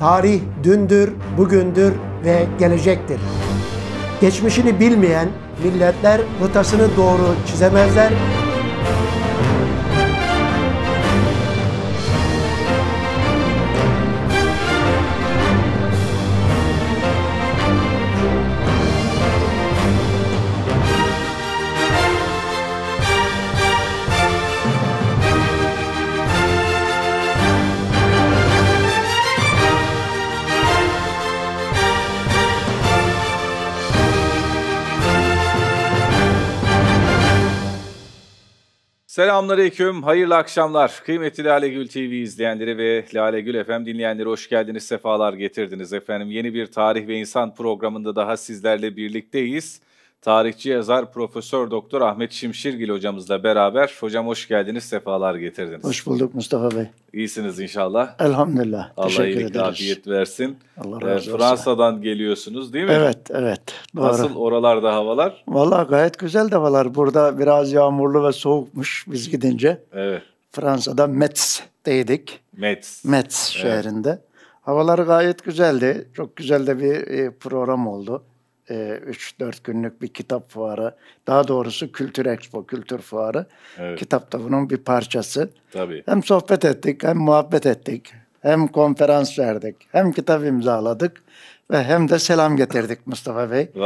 Tarih dündür, bugündür ve gelecektir. Geçmişini bilmeyen milletler rotasını doğru çizemezler, Selamünaleyküm, hayırlı akşamlar. Kıymetli Lale Gül TV izleyenleri ve Lale Gül FM dinleyenleri hoş geldiniz, sefalar getirdiniz efendim. Yeni bir Tarih ve insan programında daha sizlerle birlikteyiz tarihçi yazar Profesör Doktor Ahmet Şimşirgil hocamızla beraber. Hocam hoş geldiniz, sefalar getirdiniz. Hoş bulduk Mustafa Bey. İyisiniz inşallah. Elhamdülillah. Allah Teşekkür iyilik ederiz. afiyet versin. Allah ee, razı olsun. Fransa'dan geliyorsunuz değil mi? Evet, evet. Doğru. Nasıl oralarda havalar? Vallahi gayet güzel de havalar. Burada biraz yağmurlu ve soğukmuş biz gidince. Evet. Fransa'da Metz'deydik. Metz. Metz şehrinde. Evet. Havalar gayet güzeldi. Çok güzel de bir e, program oldu. 3-4 ee, günlük bir kitap fuarı. Daha doğrusu Kültür Expo, Kültür Fuarı. Evet. Kitap da bunun bir parçası. Tabii. Hem sohbet ettik, hem muhabbet ettik, hem konferans verdik, hem kitap imzaladık ve hem de selam getirdik Mustafa Bey.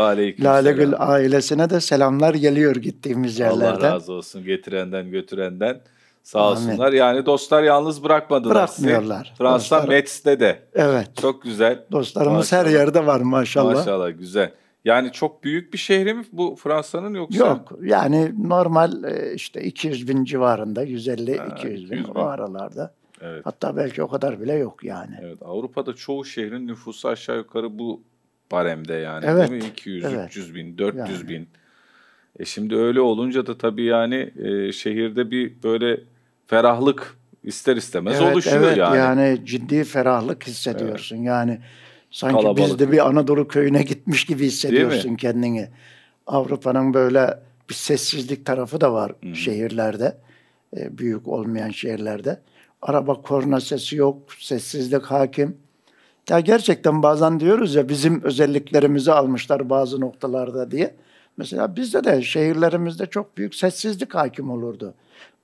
Lalegül ailesine de selamlar geliyor gittiğimiz yerlerden. Allah razı olsun getirenden götürenden. Sağ olsunlar. Yani dostlar yalnız bırakmadılar. Bırakmıyorlar. Sizi. Fransa Metz'te de. Evet. Çok güzel. Dostlarımız maşallah. her yerde var maşallah. Maşallah güzel. Yani çok büyük bir şehri mi bu Fransa'nın yoksa? Yok yani normal e, işte 200 bin civarında 150-200 bin, bin o aralarda. Evet. Hatta belki o kadar bile yok yani. Evet Avrupa'da çoğu şehrin nüfusu aşağı yukarı bu baremde yani evet. değil mi? 200, evet. 300 bin, 400 yani. bin. E şimdi öyle olunca da tabii yani e, şehirde bir böyle ferahlık ister istemez evet, oluşuyor evet, yani. Yani ciddi ferahlık hissediyorsun evet. yani Sanki Kalabalık. biz de bir Anadolu köyüne gitmiş gibi hissediyorsun kendini. Avrupa'nın böyle bir sessizlik tarafı da var Hı. şehirlerde. E, büyük olmayan şehirlerde. Araba korna sesi yok, sessizlik hakim. Ya gerçekten bazen diyoruz ya bizim özelliklerimizi almışlar bazı noktalarda diye. Mesela bizde de şehirlerimizde çok büyük sessizlik hakim olurdu.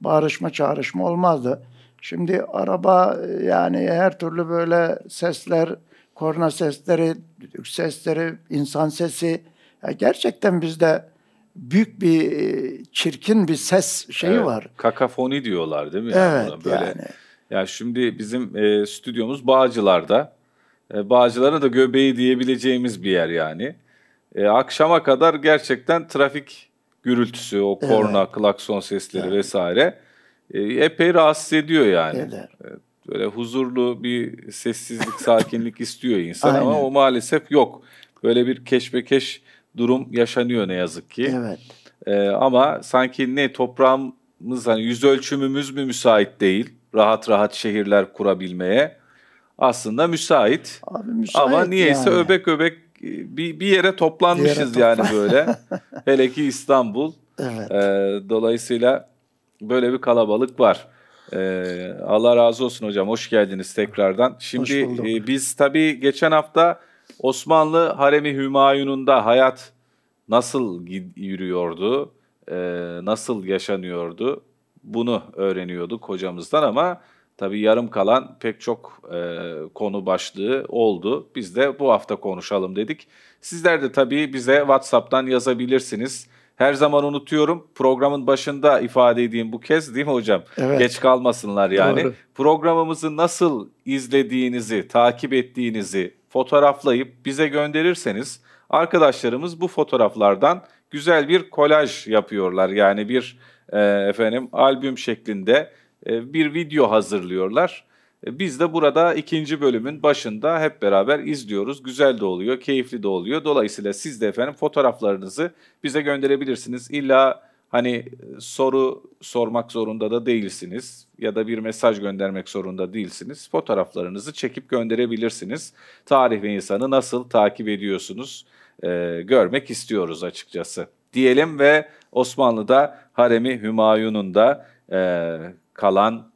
Bağırışma çağrışma olmazdı. Şimdi araba yani her türlü böyle sesler, korna sesleri, düdük sesleri, insan sesi. Ya gerçekten bizde büyük bir e, çirkin bir ses şeyi evet, var. Kakafoni diyorlar değil mi? Evet yani böyle. yani. Ya şimdi bizim e, stüdyomuz Bağcılar'da. E, Bağcılar'a da göbeği diyebileceğimiz bir yer yani. E, akşama kadar gerçekten trafik gürültüsü, o korna, evet. klakson sesleri evet. vesaire e, epey rahatsız ediyor yani. Evet. Böyle huzurlu bir sessizlik, sakinlik istiyor insan Aynen. ama o maalesef yok. Böyle bir keşmekeş durum yaşanıyor ne yazık ki. Evet. Ee, ama sanki ne toprağımız hani yüz ölçümümüz mü müsait değil rahat rahat şehirler kurabilmeye? Aslında müsait. Abi müsait ama niyeyse yani. öbek öbek e, bir, bir yere toplanmışız bir yere toplan. yani böyle. Hele ki İstanbul. Evet. Ee, dolayısıyla böyle bir kalabalık var. Ee, Allah razı olsun hocam. Hoş geldiniz tekrardan. Şimdi e, biz tabii geçen hafta Osmanlı Haremi Hümayun'unda hayat nasıl yürüyordu, e, nasıl yaşanıyordu bunu öğreniyorduk hocamızdan ama tabii yarım kalan pek çok e, konu başlığı oldu. Biz de bu hafta konuşalım dedik. Sizler de tabii bize WhatsApp'tan yazabilirsiniz her zaman unutuyorum. Programın başında ifade edeyim bu kez değil mi hocam? Evet. Geç kalmasınlar yani. Doğru. Programımızı nasıl izlediğinizi, takip ettiğinizi fotoğraflayıp bize gönderirseniz arkadaşlarımız bu fotoğraflardan güzel bir kolaj yapıyorlar. Yani bir e, efendim albüm şeklinde e, bir video hazırlıyorlar. E, biz de burada ikinci bölümün başında hep beraber izliyoruz. Güzel de oluyor, keyifli de oluyor. Dolayısıyla siz de efendim fotoğraflarınızı bize gönderebilirsiniz. İlla hani soru sormak zorunda da değilsiniz ya da bir mesaj göndermek zorunda değilsiniz. Fotoğraflarınızı çekip gönderebilirsiniz. Tarih ve insanı nasıl takip ediyorsunuz e, görmek istiyoruz açıkçası diyelim ve Osmanlı'da Haremi Hümayun'un da e, kalan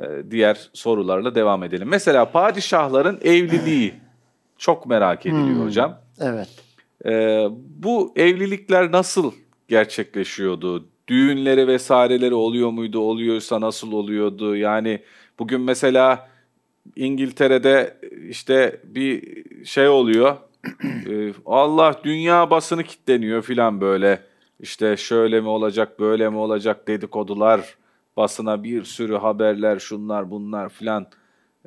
e, diğer sorularla devam edelim. Mesela padişahların evliliği çok merak ediliyor hmm. hocam. Evet. Ee, bu evlilikler nasıl gerçekleşiyordu? Düğünleri vesaireleri oluyor muydu? Oluyorsa nasıl oluyordu? Yani bugün mesela İngiltere'de işte bir şey oluyor. E, Allah dünya basını kitleniyor filan böyle. İşte şöyle mi olacak, böyle mi olacak dedikodular basına bir sürü haberler şunlar bunlar filan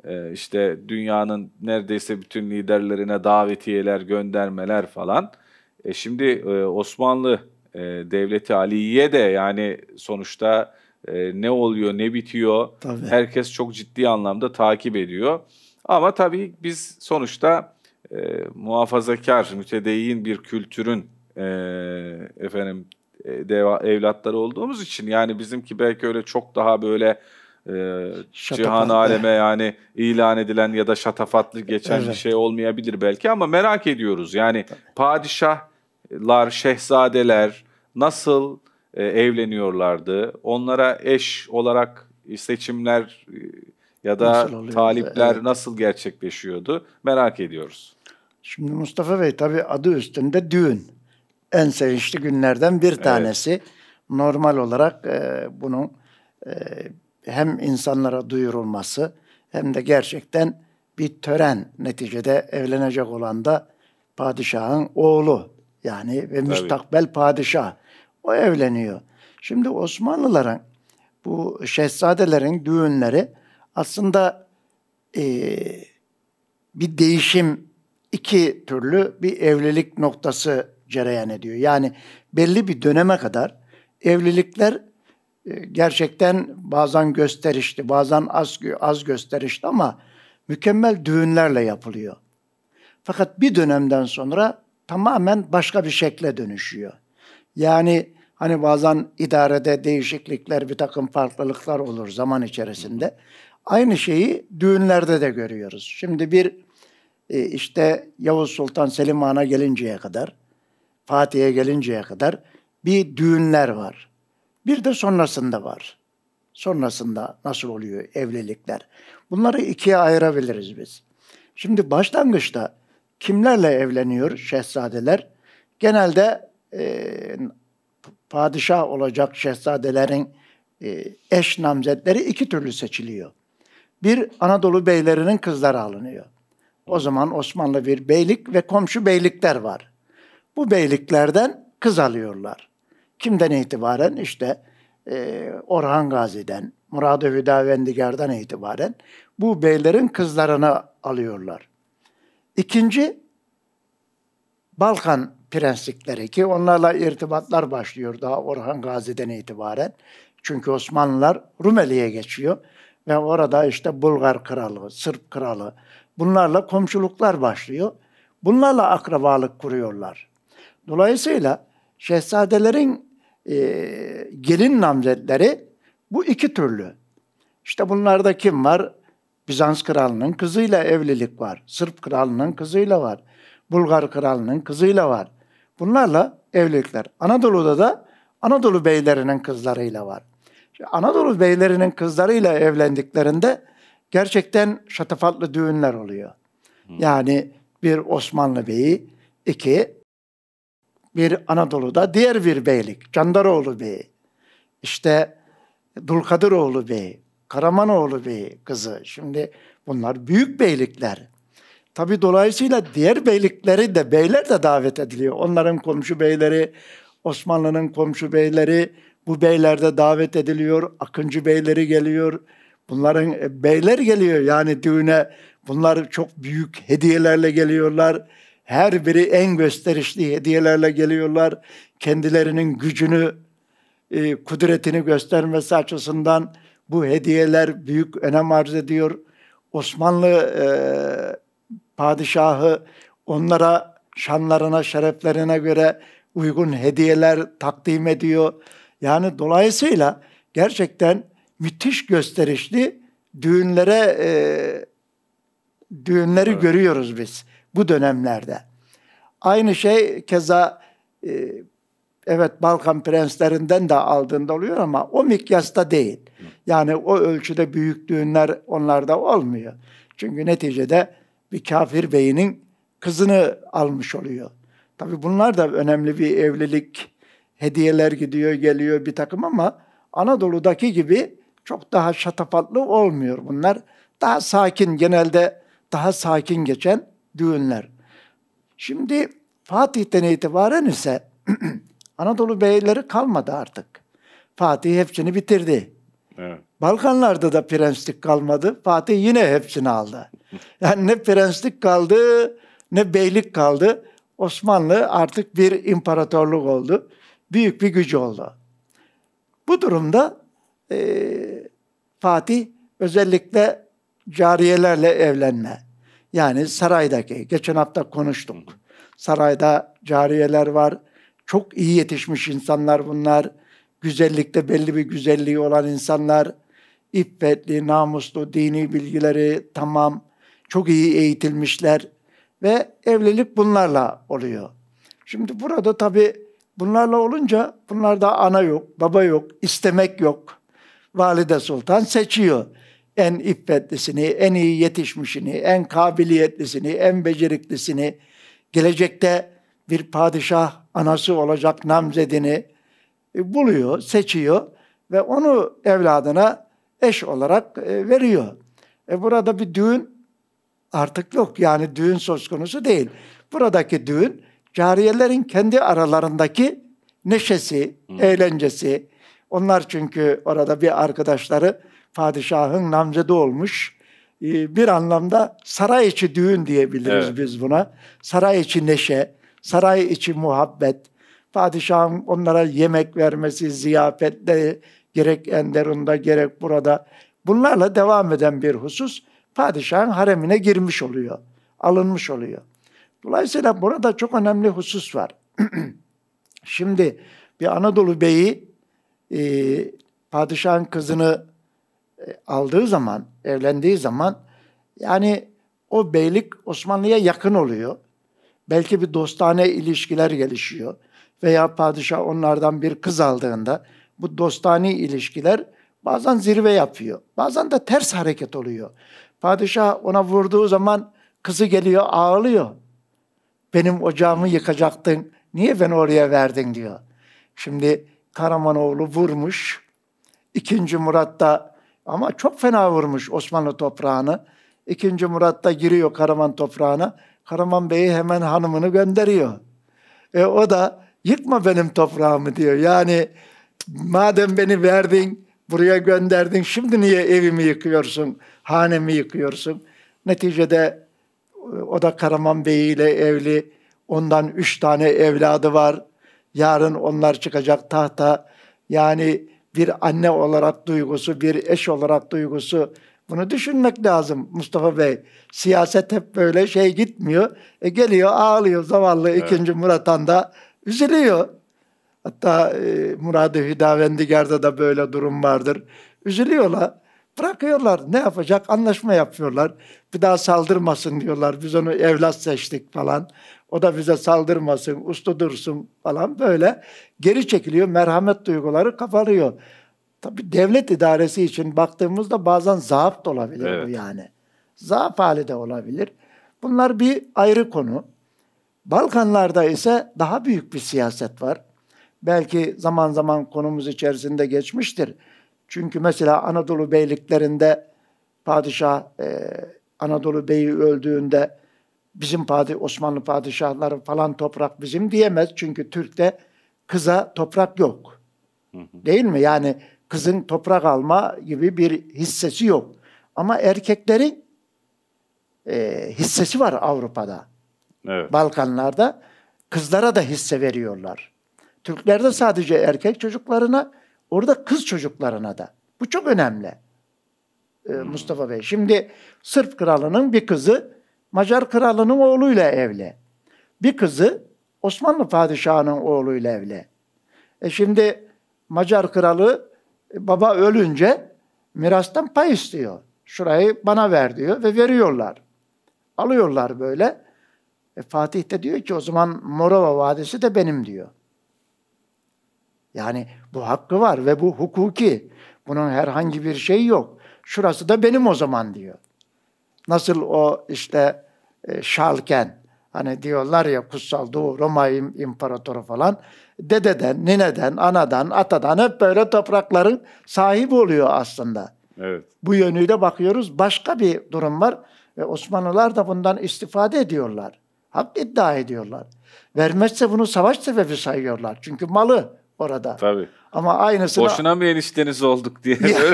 e, işte dünyanın neredeyse bütün liderlerine davetiyeler göndermeler falan. E şimdi e, Osmanlı e, Devleti Ali'ye de yani sonuçta ne oluyor ne bitiyor tabii. herkes çok ciddi anlamda takip ediyor. Ama tabii biz sonuçta e, muhafazakar, mütedeyyin bir kültürün e, efendim e, deva, evlatları olduğumuz için yani bizimki belki öyle çok daha böyle e, cihan aleme yani ilan edilen ya da şatafatlı geçen evet. bir şey olmayabilir belki ama merak ediyoruz. Yani Tabii. padişahlar, şehzadeler nasıl e, evleniyorlardı? Onlara eş olarak seçimler e, ya da nasıl talipler evet. nasıl gerçekleşiyordu? Merak ediyoruz. Şimdi Mustafa Bey tabii adı üstünde düğün en sevinçli günlerden bir tanesi. Evet. Normal olarak e, bunun e, hem insanlara duyurulması hem de gerçekten bir tören neticede evlenecek olan da padişahın oğlu yani ve Tabii. müstakbel padişah o evleniyor. Şimdi Osmanlıların bu şehzadelerin düğünleri aslında e, bir değişim iki türlü bir evlilik noktası cereyan ediyor. Yani belli bir döneme kadar evlilikler e, gerçekten bazen gösterişli, bazen az, az gösterişli ama mükemmel düğünlerle yapılıyor. Fakat bir dönemden sonra tamamen başka bir şekle dönüşüyor. Yani hani bazen idarede değişiklikler, bir takım farklılıklar olur zaman içerisinde. Aynı şeyi düğünlerde de görüyoruz. Şimdi bir e, işte Yavuz Sultan Selim Han'a gelinceye kadar Fatih'e gelinceye kadar bir düğünler var. Bir de sonrasında var. Sonrasında nasıl oluyor evlilikler? Bunları ikiye ayırabiliriz biz. Şimdi başlangıçta kimlerle evleniyor şehzadeler? Genelde e, padişah olacak şehzadelerin e, eş namzetleri iki türlü seçiliyor. Bir Anadolu beylerinin kızları alınıyor. O zaman Osmanlı bir beylik ve komşu beylikler var bu beyliklerden kız alıyorlar. Kimden itibaren? İşte e, Orhan Gazi'den, Murad-ı Hüdavendigar'dan itibaren bu beylerin kızlarını alıyorlar. İkinci, Balkan prenslikleri ki onlarla irtibatlar başlıyor daha Orhan Gazi'den itibaren. Çünkü Osmanlılar Rumeli'ye geçiyor ve orada işte Bulgar kralı, Sırp kralı bunlarla komşuluklar başlıyor. Bunlarla akrabalık kuruyorlar. Dolayısıyla şehzadelerin e, gelin namzetleri bu iki türlü. İşte bunlarda kim var? Bizans kralının kızıyla evlilik var. Sırp kralının kızıyla var. Bulgar kralının kızıyla var. Bunlarla evlilikler. Anadolu'da da Anadolu beylerinin kızlarıyla var. Şimdi Anadolu beylerinin kızlarıyla evlendiklerinde gerçekten şatafatlı düğünler oluyor. Yani bir Osmanlı beyi, iki bir Anadolu'da diğer bir beylik. Candaroğlu Bey, işte Dulkadiroğlu Bey, Karamanoğlu Bey kızı. Şimdi bunlar büyük beylikler. Tabi dolayısıyla diğer beylikleri de beyler de davet ediliyor. Onların komşu beyleri, Osmanlı'nın komşu beyleri bu beyler de davet ediliyor. Akıncı beyleri geliyor. Bunların e, beyler geliyor yani düğüne. Bunlar çok büyük hediyelerle geliyorlar her biri en gösterişli hediyelerle geliyorlar. Kendilerinin gücünü, e, kudretini göstermesi açısından bu hediyeler büyük önem arz ediyor. Osmanlı e, padişahı onlara şanlarına, şereflerine göre uygun hediyeler takdim ediyor. Yani dolayısıyla gerçekten müthiş gösterişli düğünlere e, düğünleri evet. görüyoruz biz bu dönemlerde. Aynı şey keza e, evet Balkan prenslerinden de aldığında oluyor ama o mikyasta değil. Yani o ölçüde büyüklüğünler onlarda olmuyor. Çünkü neticede bir kafir beyinin kızını almış oluyor. Tabi bunlar da önemli bir evlilik, hediyeler gidiyor geliyor bir takım ama Anadolu'daki gibi çok daha şatafatlı olmuyor bunlar. Daha sakin genelde daha sakin geçen düğünler. Şimdi Fatih'ten itibaren ise Anadolu beyleri kalmadı artık. Fatih hepsini bitirdi. Evet. Balkanlarda da prenslik kalmadı. Fatih yine hepsini aldı. Yani ne prenslik kaldı ne beylik kaldı. Osmanlı artık bir imparatorluk oldu. Büyük bir gücü oldu. Bu durumda e, Fatih özellikle cariyelerle evlenme, yani saraydaki, geçen hafta konuştuk. Sarayda cariyeler var. Çok iyi yetişmiş insanlar bunlar. Güzellikte belli bir güzelliği olan insanlar. İffetli, namuslu, dini bilgileri tamam. Çok iyi eğitilmişler. Ve evlilik bunlarla oluyor. Şimdi burada tabii bunlarla olunca bunlarda ana yok, baba yok, istemek yok. Valide Sultan seçiyor en iffetlisini, en iyi yetişmişini, en kabiliyetlisini, en beceriklisini, gelecekte bir padişah anası olacak namzedini e, buluyor, seçiyor ve onu evladına eş olarak e, veriyor. E burada bir düğün artık yok. Yani düğün söz konusu değil. Buradaki düğün cariyelerin kendi aralarındaki neşesi, hmm. eğlencesi. Onlar çünkü orada bir arkadaşları padişahın namzede olmuş. E, bir anlamda saray içi düğün diyebiliriz evet. biz buna. Saray içi neşe, saray içi muhabbet. Padişahın onlara yemek vermesi, ziyafetle gerek Enderun'da gerek burada. Bunlarla devam eden bir husus padişahın haremine girmiş oluyor, alınmış oluyor. Dolayısıyla burada çok önemli husus var. Şimdi bir Anadolu beyi e, padişahın kızını e, aldığı zaman, evlendiği zaman yani o beylik Osmanlı'ya yakın oluyor. Belki bir dostane ilişkiler gelişiyor. Veya padişah onlardan bir kız aldığında bu dostane ilişkiler bazen zirve yapıyor. Bazen de ters hareket oluyor. Padişah ona vurduğu zaman kızı geliyor ağlıyor. Benim ocağımı yıkacaktın. Niye beni oraya verdin diyor. Şimdi Karamanoğlu vurmuş. ikinci Murat da ama çok fena vurmuş Osmanlı toprağını. İkinci Murat da giriyor Karaman toprağına. Karaman Bey'i hemen hanımını gönderiyor. E, o da yıkma benim toprağımı diyor. Yani madem beni verdin, buraya gönderdin, şimdi niye evimi yıkıyorsun, hanemi yıkıyorsun? Neticede e, o da Karaman Bey ile evli. Ondan üç tane evladı var. Yarın onlar çıkacak tahta. Yani bir anne olarak duygusu, bir eş olarak duygusu. Bunu düşünmek lazım Mustafa Bey. Siyaset hep böyle şey gitmiyor. E geliyor ağlıyor zavallı evet. ikinci Murat Han üzülüyor. Hatta e, Murad-ı Hidavendigar'da da böyle durum vardır. Üzülüyorlar. Bırakıyorlar. Ne yapacak? Anlaşma yapıyorlar. Bir daha saldırmasın diyorlar. Biz onu evlat seçtik falan. O da bize saldırmasın, uslu dursun falan böyle geri çekiliyor. Merhamet duyguları kapanıyor. Tabi devlet idaresi için baktığımızda bazen zaaf da olabilir evet. bu yani. Zaaf hali de olabilir. Bunlar bir ayrı konu. Balkanlarda ise daha büyük bir siyaset var. Belki zaman zaman konumuz içerisinde geçmiştir. Çünkü mesela Anadolu beyliklerinde padişah e, Anadolu beyi öldüğünde bizim padi Osmanlı padişahları falan toprak bizim diyemez. Çünkü Türk'te kıza toprak yok. Değil mi? Yani kızın toprak alma gibi bir hissesi yok. Ama erkeklerin e, hissesi var Avrupa'da. Evet. Balkanlarda kızlara da hisse veriyorlar. Türklerde sadece erkek çocuklarına, orada kız çocuklarına da. Bu çok önemli. Ee, Mustafa Bey. Şimdi Sırp kralının bir kızı Macar kralının oğluyla evli. Bir kızı Osmanlı padişahının oğluyla evli. E şimdi Macar kralı e, baba ölünce mirastan pay istiyor. Şurayı bana ver diyor ve veriyorlar. Alıyorlar böyle. E Fatih de diyor ki o zaman Morova Vadisi de benim diyor. Yani bu hakkı var ve bu hukuki. Bunun herhangi bir şeyi yok. Şurası da benim o zaman diyor. Nasıl o işte e, şalken hani diyorlar ya kutsal Doğu Roma imparatoru falan dededen, nineden, anadan, atadan hep böyle toprakların sahibi oluyor aslında. Evet. Bu yönüyle bakıyoruz. Başka bir durum var. Ve Osmanlılar da bundan istifade ediyorlar. Hak iddia ediyorlar. Vermezse bunu savaş sebebi sayıyorlar. Çünkü malı orada. Tabii. Ama aynısını... Boşuna mı enişteniz olduk diye.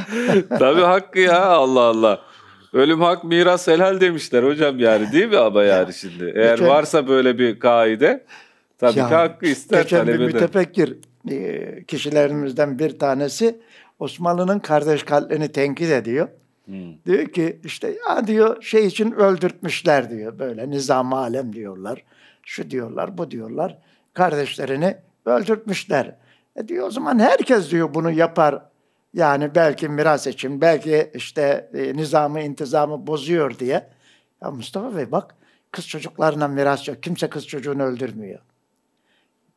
Tabii hakkı ya Allah Allah. Ölüm hak miras helal demişler hocam yani değil mi ama yani şimdi. Eğer geçen, varsa böyle bir kaide tabii yani, ki hakkı ister geçen talep bir mütefekkir e, kişilerimizden bir tanesi Osmanlı'nın kardeş kalbini tenkit ediyor. Hmm. Diyor ki işte ya diyor şey için öldürtmüşler diyor böyle nizam alem diyorlar. Şu diyorlar bu diyorlar. Kardeşlerini öldürtmüşler. E diyor o zaman herkes diyor bunu yapar yani belki miras için, belki işte e, nizamı, intizamı bozuyor diye. Ya Mustafa Bey bak kız çocuklarına miras yok. Kimse kız çocuğunu öldürmüyor.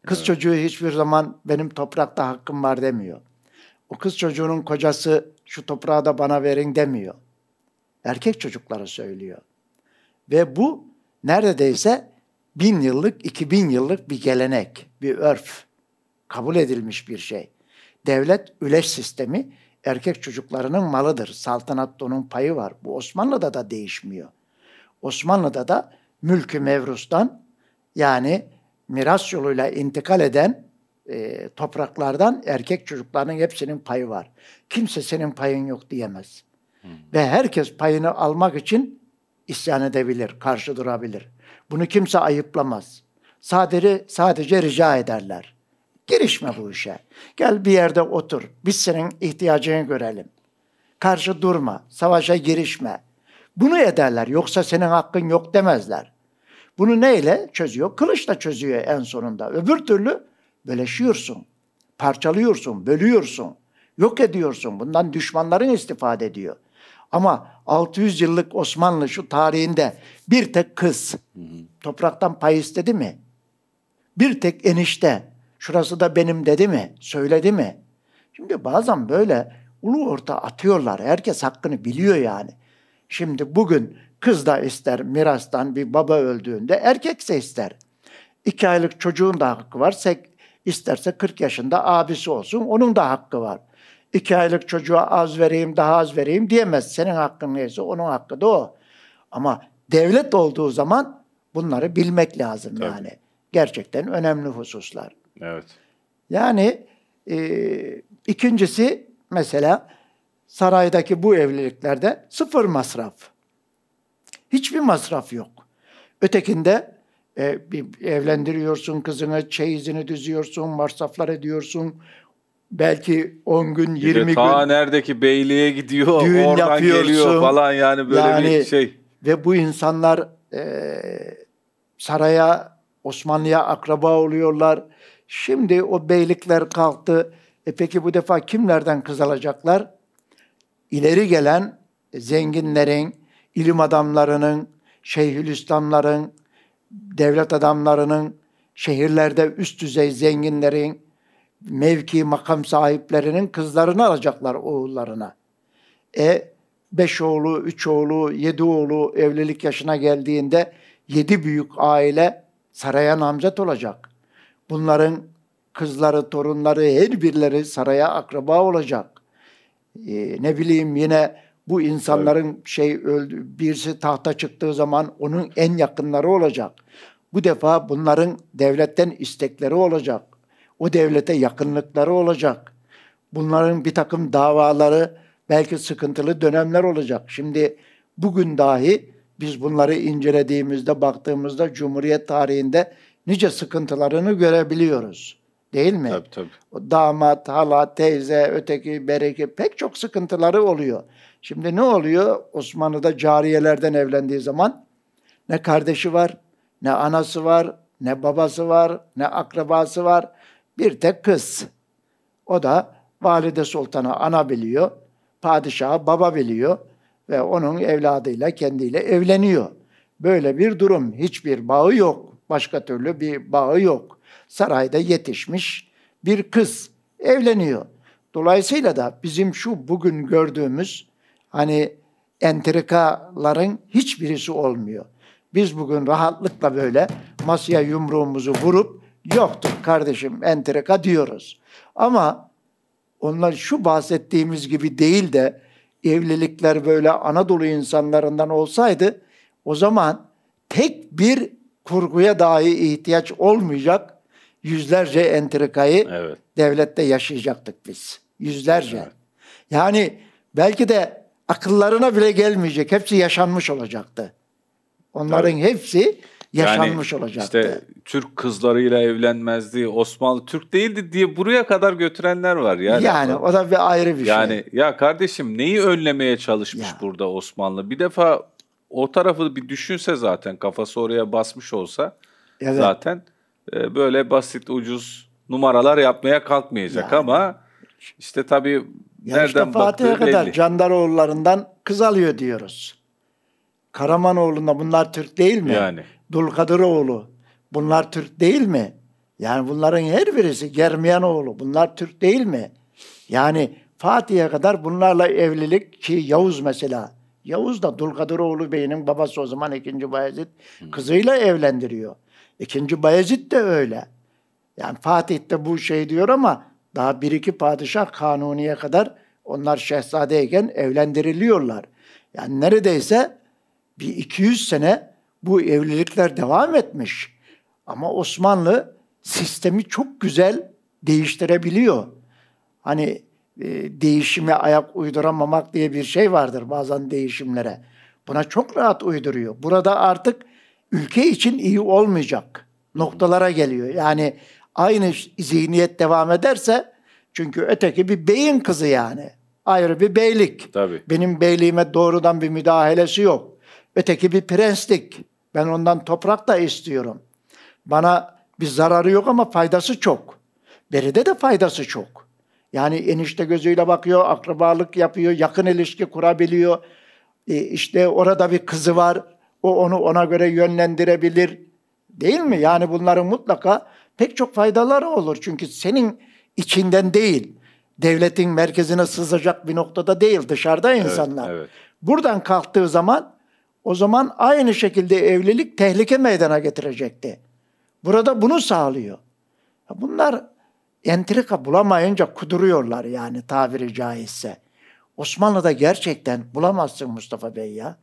Kız evet. çocuğu hiçbir zaman benim toprakta hakkım var demiyor. O kız çocuğunun kocası şu toprağı da bana verin demiyor. Erkek çocuklara söylüyor. Ve bu neredeyse bin yıllık, iki bin yıllık bir gelenek, bir örf. Kabul edilmiş bir şey devlet üleş sistemi erkek çocuklarının malıdır. Saltanatta onun payı var. Bu Osmanlı'da da değişmiyor. Osmanlı'da da mülkü mevrustan yani miras yoluyla intikal eden e, topraklardan erkek çocuklarının hepsinin payı var. Kimse senin payın yok diyemez. Hmm. Ve herkes payını almak için isyan edebilir, karşı durabilir. Bunu kimse ayıplamaz. Sadece, sadece rica ederler. Girişme bu işe. Gel bir yerde otur. Biz senin ihtiyacını görelim. Karşı durma. Savaşa girişme. Bunu ederler. Yoksa senin hakkın yok demezler. Bunu neyle çözüyor? Kılıçla çözüyor en sonunda. Öbür türlü böleşiyorsun. Parçalıyorsun, bölüyorsun. Yok ediyorsun. Bundan düşmanların istifade ediyor. Ama 600 yıllık Osmanlı şu tarihinde bir tek kız topraktan pay istedi mi? Bir tek enişte Şurası da benim dedi mi? Söyledi mi? Şimdi bazen böyle ulu orta atıyorlar. Herkes hakkını biliyor yani. Şimdi bugün kız da ister mirastan bir baba öldüğünde erkekse ister. İki aylık çocuğun da hakkı var. Sek, isterse 40 yaşında abisi olsun onun da hakkı var. İki aylık çocuğa az vereyim daha az vereyim diyemez. Senin hakkın neyse onun hakkı da o. Ama devlet olduğu zaman bunları bilmek lazım Tabii. yani. Gerçekten önemli hususlar. Evet. Yani e, ikincisi mesela saraydaki bu evliliklerde sıfır masraf. Hiçbir masraf yok. Ötekinde e, bir evlendiriyorsun kızını, çeyizini düzüyorsun, masraflar ediyorsun. Belki 10 gün, 20 gün. Ta neredeki beyliğe gidiyor, düğün oradan yapıyorsun. geliyor falan yani böyle yani, bir şey. Ve bu insanlar e, saraya, Osmanlı'ya akraba oluyorlar. Şimdi o beylikler kalktı. E peki bu defa kimlerden kız alacaklar? İleri gelen zenginlerin, ilim adamlarının, şeyhülislamların, devlet adamlarının, şehirlerde üst düzey zenginlerin, mevki makam sahiplerinin kızlarını alacaklar oğullarına. E beş oğlu, üç oğlu, yedi oğlu evlilik yaşına geldiğinde yedi büyük aile saraya namzet olacak. Bunların kızları, torunları her birileri saraya akraba olacak. Ee, ne bileyim yine bu insanların evet. şey öldü, birisi tahta çıktığı zaman onun en yakınları olacak. Bu defa bunların devletten istekleri olacak. O devlete yakınlıkları olacak. Bunların bir takım davaları, belki sıkıntılı dönemler olacak. Şimdi bugün dahi biz bunları incelediğimizde, baktığımızda Cumhuriyet tarihinde nice sıkıntılarını görebiliyoruz. Değil mi? Tabii tabii. Damat, hala, teyze, öteki, bereki pek çok sıkıntıları oluyor. Şimdi ne oluyor? Osmanlı'da cariyelerden evlendiği zaman ne kardeşi var, ne anası var, ne babası var, ne akrabası var. Bir tek kız. O da valide sultana ana biliyor, padişaha baba biliyor ve onun evladıyla kendiyle evleniyor. Böyle bir durum. Hiçbir bağı yok. Başka türlü bir bağı yok. Sarayda yetişmiş bir kız evleniyor. Dolayısıyla da bizim şu bugün gördüğümüz hani entrikaların hiçbirisi olmuyor. Biz bugün rahatlıkla böyle masaya yumruğumuzu vurup yoktur kardeşim entrika diyoruz. Ama onlar şu bahsettiğimiz gibi değil de evlilikler böyle Anadolu insanlarından olsaydı o zaman tek bir kurguya dahi ihtiyaç olmayacak yüzlerce entrikayı evet. devlette yaşayacaktık biz. Yüzlerce. Evet. Yani belki de akıllarına bile gelmeyecek. Hepsi yaşanmış olacaktı. Onların Tabii. hepsi yaşanmış yani olacaktı. İşte Türk kızlarıyla evlenmezdi. Osmanlı Türk değildi diye buraya kadar götürenler var yani. Yani o da bir ayrı bir yani, şey. Yani ya kardeşim neyi önlemeye çalışmış ya. burada Osmanlı? Bir defa o tarafı bir düşünse zaten kafası oraya basmış olsa evet. zaten e, böyle basit ucuz numaralar yapmaya kalkmayacak yani. ama işte tabii ya nereden işte Fatih'e kadar belli. Candaroğullarından kız alıyor diyoruz. Karamanoğlu'nda bunlar Türk değil mi? Yani. Dulkadiroğlu bunlar Türk değil mi? Yani bunların her birisi Germiyanoğlu bunlar Türk değil mi? Yani Fatih'e kadar bunlarla evlilik ki Yavuz mesela Yavuz da Dulkadıroğlu Bey'in babası o zaman 2. Bayezid kızıyla evlendiriyor. 2. Bayezid de öyle. Yani Fatih de bu şey diyor ama daha bir iki padişah kanuniye kadar onlar şehzadeyken evlendiriliyorlar. Yani neredeyse bir 200 sene bu evlilikler devam etmiş. Ama Osmanlı sistemi çok güzel değiştirebiliyor. Hani e, değişime ayak uyduramamak diye bir şey vardır bazen değişimlere. Buna çok rahat uyduruyor. Burada artık ülke için iyi olmayacak noktalara geliyor. Yani aynı zihniyet devam ederse çünkü öteki bir beyin kızı yani. Ayrı bir beylik. Tabii. Benim beyliğime doğrudan bir müdahalesi yok. Öteki bir prenslik. Ben ondan toprak da istiyorum. Bana bir zararı yok ama faydası çok. Beride de faydası çok. Yani enişte gözüyle bakıyor, akrabalık yapıyor, yakın ilişki kurabiliyor. E işte orada bir kızı var, o onu ona göre yönlendirebilir. Değil mi? Yani bunların mutlaka pek çok faydaları olur. Çünkü senin içinden değil, devletin merkezine sızacak bir noktada değil, dışarıda insanlar. Evet, evet. Buradan kalktığı zaman o zaman aynı şekilde evlilik tehlike meydana getirecekti. Burada bunu sağlıyor. Bunlar entrika bulamayınca kuduruyorlar yani tabiri caizse. Osmanlı'da gerçekten bulamazsın Mustafa Bey ya.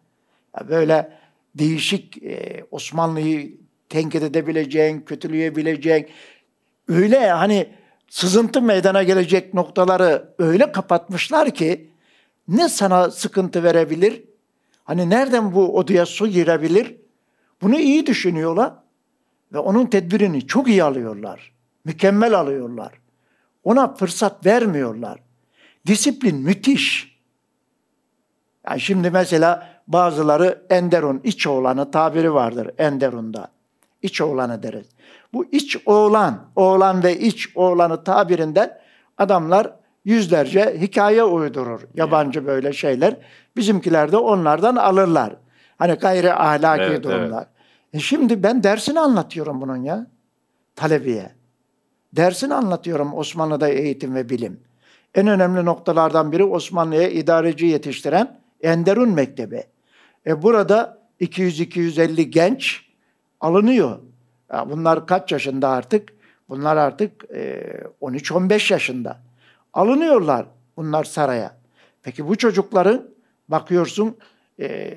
ya böyle değişik e, Osmanlı'yı tenkit edebileceğin, kötüleyebileceğin, öyle hani sızıntı meydana gelecek noktaları öyle kapatmışlar ki ne sana sıkıntı verebilir, hani nereden bu odaya su girebilir, bunu iyi düşünüyorlar ve onun tedbirini çok iyi alıyorlar mükemmel alıyorlar. Ona fırsat vermiyorlar. Disiplin müthiş. Yani şimdi mesela bazıları Enderun, iç oğlanı tabiri vardır Enderun'da. İç oğlanı deriz. Bu iç oğlan, oğlan ve iç oğlanı tabirinden adamlar yüzlerce hikaye uydurur. Yabancı böyle şeyler. Bizimkiler de onlardan alırlar. Hani gayri ahlaki evet, durumlar. Evet. E şimdi ben dersini anlatıyorum bunun ya. Talebiye dersini anlatıyorum Osmanlı'da eğitim ve bilim. En önemli noktalardan biri Osmanlı'ya idareci yetiştiren Enderun Mektebi. E burada 200-250 genç alınıyor. Ya bunlar kaç yaşında artık? Bunlar artık e, 13-15 yaşında. Alınıyorlar bunlar saraya. Peki bu çocukların bakıyorsun e,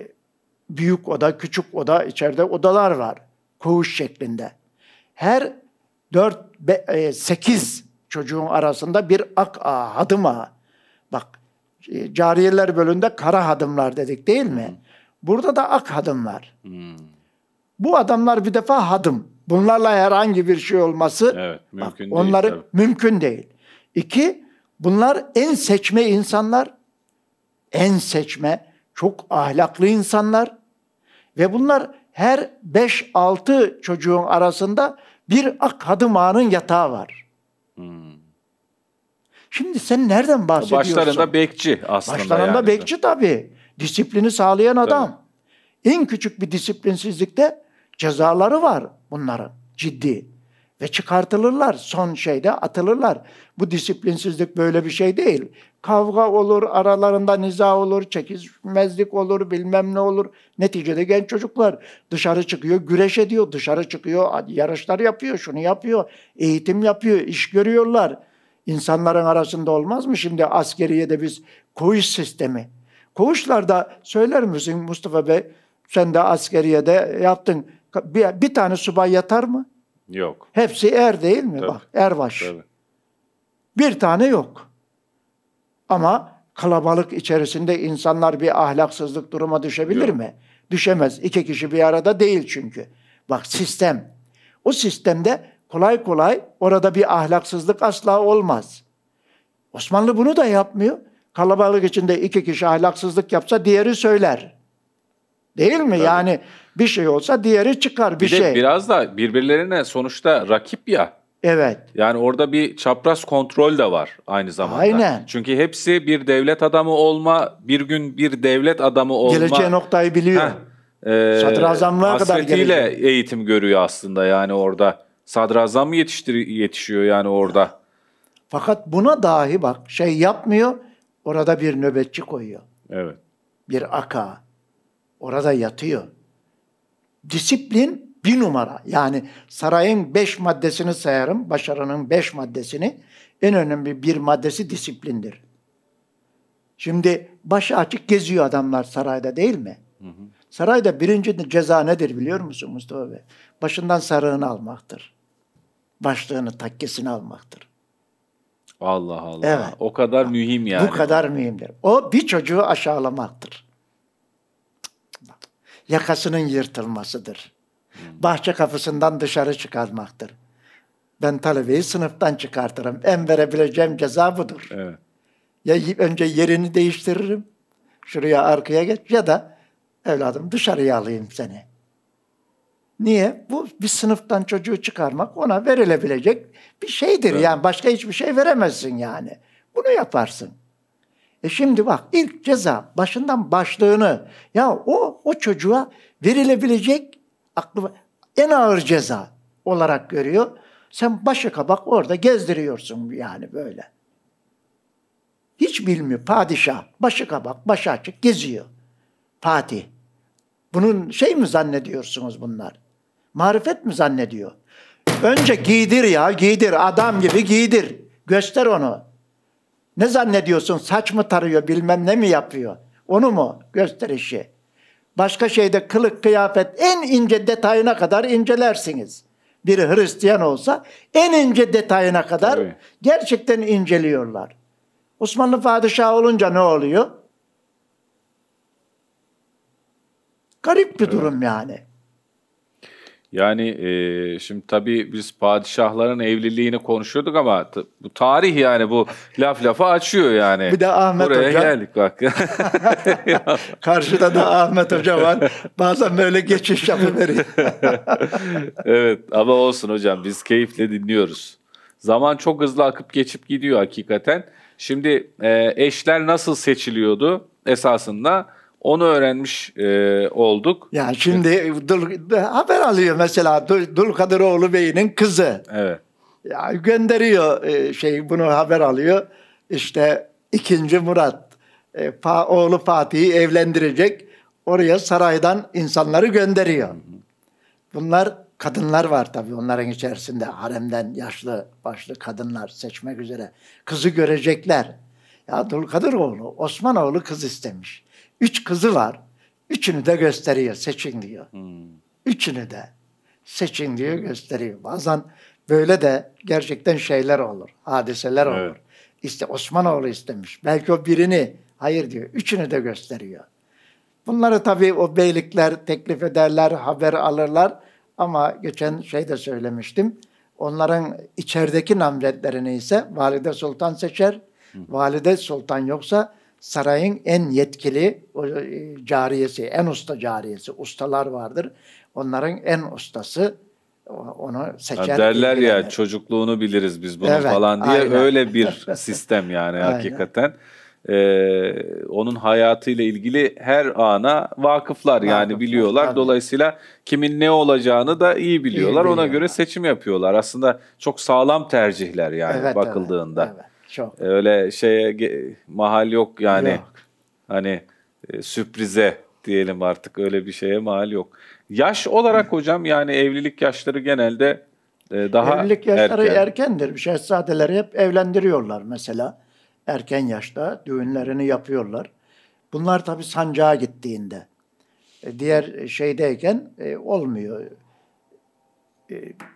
büyük oda, küçük oda, içeride odalar var. Koğuş şeklinde. Her 4 8 e, çocuğun arasında bir ak ağa, hadım Bak e, cariyeler bölümünde kara hadımlar dedik değil mi? Hmm. Burada da ak hadımlar. Hmm. Bu adamlar bir defa hadım. Bunlarla herhangi bir şey olması evet, mümkün bak, değil, onları tabii. mümkün değil. İki, bunlar en seçme insanlar. En seçme, çok ahlaklı insanlar. Ve bunlar her 5-6 çocuğun arasında bir ak hadımağının yatağı var. Hmm. Şimdi sen nereden bahsediyorsun? Başlarında bekçi aslında. Başlarında yani. bekçi tabii. Disiplini sağlayan adam. Tabii. En küçük bir disiplinsizlikte cezaları var bunların ciddi ve çıkartılırlar. Son şeyde atılırlar. Bu disiplinsizlik böyle bir şey değil. Kavga olur, aralarında niza olur, çekişmezlik olur, bilmem ne olur. Neticede genç çocuklar dışarı çıkıyor, güreş ediyor, dışarı çıkıyor, yarışlar yapıyor, şunu yapıyor, eğitim yapıyor, iş görüyorlar. İnsanların arasında olmaz mı şimdi askeriye de biz koğuş sistemi? Koğuşlarda söyler misin Mustafa Bey, sen de askeriye de yaptın. Bir, bir tane subay yatar mı? Yok. Hepsi er değil mi? Tabii. Bak erbaş. Tabii. Bir tane yok. Ama kalabalık içerisinde insanlar bir ahlaksızlık duruma düşebilir yok. mi? Düşemez. İki kişi bir arada değil çünkü. Bak sistem. O sistemde kolay kolay orada bir ahlaksızlık asla olmaz. Osmanlı bunu da yapmıyor. Kalabalık içinde iki kişi ahlaksızlık yapsa diğeri söyler. Değil mi? Tabii. Yani bir şey olsa diğeri çıkar bir, bir de şey. Biraz da birbirlerine sonuçta rakip ya. Evet. Yani orada bir çapraz kontrol de var aynı zamanda. Aynen. Çünkü hepsi bir devlet adamı olma, bir gün bir devlet adamı olma. Geleceği noktayı biliyor. Heh, e, Sadrazamlığa kadar gelecek. eğitim görüyor aslında yani orada. Sadrazam mı yetiştir yetişiyor yani orada? Fakat buna dahi bak şey yapmıyor, orada bir nöbetçi koyuyor. Evet. Bir aka. Orada yatıyor. Disiplin bir numara. Yani sarayın beş maddesini sayarım. Başarının beş maddesini. En önemli bir maddesi disiplindir. Şimdi başı açık geziyor adamlar sarayda değil mi? Hı hı. Sarayda birinci ceza nedir biliyor musun Mustafa Bey? Başından sarığını almaktır. Başlığını, takkesini almaktır. Allah Allah. Evet. O kadar mühim yani. Bu kadar mühimdir. O bir çocuğu aşağılamaktır yakasının yırtılmasıdır. Bahçe kapısından dışarı çıkarmaktır. Ben talebeyi sınıftan çıkartırım. En verebileceğim ceza budur. Evet. Ya önce yerini değiştiririm, şuraya arkaya geç ya da evladım dışarıya alayım seni. Niye? Bu bir sınıftan çocuğu çıkarmak ona verilebilecek bir şeydir. Evet. Yani başka hiçbir şey veremezsin yani. Bunu yaparsın. E şimdi bak ilk ceza başından başlığını ya o o çocuğa verilebilecek aklı en ağır ceza olarak görüyor. Sen başı bak orada gezdiriyorsun yani böyle. Hiç bilmiyor padişah. Başı kabak, başı açık geziyor. Fatih. Bunun şey mi zannediyorsunuz bunlar? Marifet mi zannediyor? Önce giydir ya giydir adam gibi giydir. Göster onu. Ne zannediyorsun? Saç mı tarıyor, bilmem ne mi yapıyor? Onu mu? Gösterişi. Başka şeyde kılık, kıyafet en ince detayına kadar incelersiniz. Bir Hristiyan olsa en ince detayına kadar Tabii. gerçekten inceliyorlar. Osmanlı padişahı olunca ne oluyor? Garip bir evet. durum yani. Yani e, şimdi tabii biz padişahların evliliğini konuşuyorduk ama bu tarih yani bu laf lafa açıyor yani. Bir de Ahmet Buraya Hoca. geldik bak. Karşıda da Ahmet Hoca var. Bazen böyle geçiş yapıveriyor. evet ama olsun hocam biz keyifle dinliyoruz. Zaman çok hızlı akıp geçip gidiyor hakikaten. Şimdi e, eşler nasıl seçiliyordu esasında? Onu öğrenmiş e, olduk. yani şimdi Dul, haber alıyor mesela Dul, Dul Bey'in kızı. Evet. Ya gönderiyor e, şey bunu haber alıyor. İşte ikinci Murat e, pa, oğlu Fatih'i evlendirecek. Oraya saraydan insanları gönderiyor. Bunlar kadınlar var tabii onların içerisinde haremden yaşlı başlı kadınlar seçmek üzere. Kızı görecekler. Ya Dulkadiroğlu, Osmanoğlu kız istemiş. Üç kızı var. Üçünü de gösteriyor, seçin diyor. Hmm. Üçünü de seçin diyor, gösteriyor. Bazen böyle de gerçekten şeyler olur, hadiseler olur. Evet. İşte Osmanoğlu istemiş. Belki o birini, hayır diyor, üçünü de gösteriyor. Bunları tabii o beylikler teklif ederler, haber alırlar. Ama geçen şey de söylemiştim. Onların içerideki namzetlerini ise valide sultan seçer. Hı. Valide sultan yoksa sarayın en yetkili o, e, cariyesi, en usta cariyesi, ustalar vardır. Onların en ustası onu seçer. derler ya çocukluğunu biliriz biz bunu evet, falan diye aynen. öyle bir sistem yani hakikaten. Ee, onun hayatıyla ilgili her ana vakıflar yani Vakıf, biliyorlar. Tabii. Dolayısıyla kimin ne olacağını da iyi biliyorlar. İyi biliyorlar. Ona göre seçim yapıyorlar. Aslında çok sağlam tercihler yani evet, bakıldığında. Evet, evet. Çok. E, öyle şeye mahal yok yani. Yok. Hani e, sürprize diyelim artık öyle bir şeye mahal yok. Yaş olarak hocam yani evlilik yaşları genelde e, daha evlilik yaşları erken. erkendir. Şey, şehzadeleri hep evlendiriyorlar mesela. Erken yaşta düğünlerini yapıyorlar. Bunlar tabi sancağa gittiğinde. E, diğer şeydeyken olmuyor.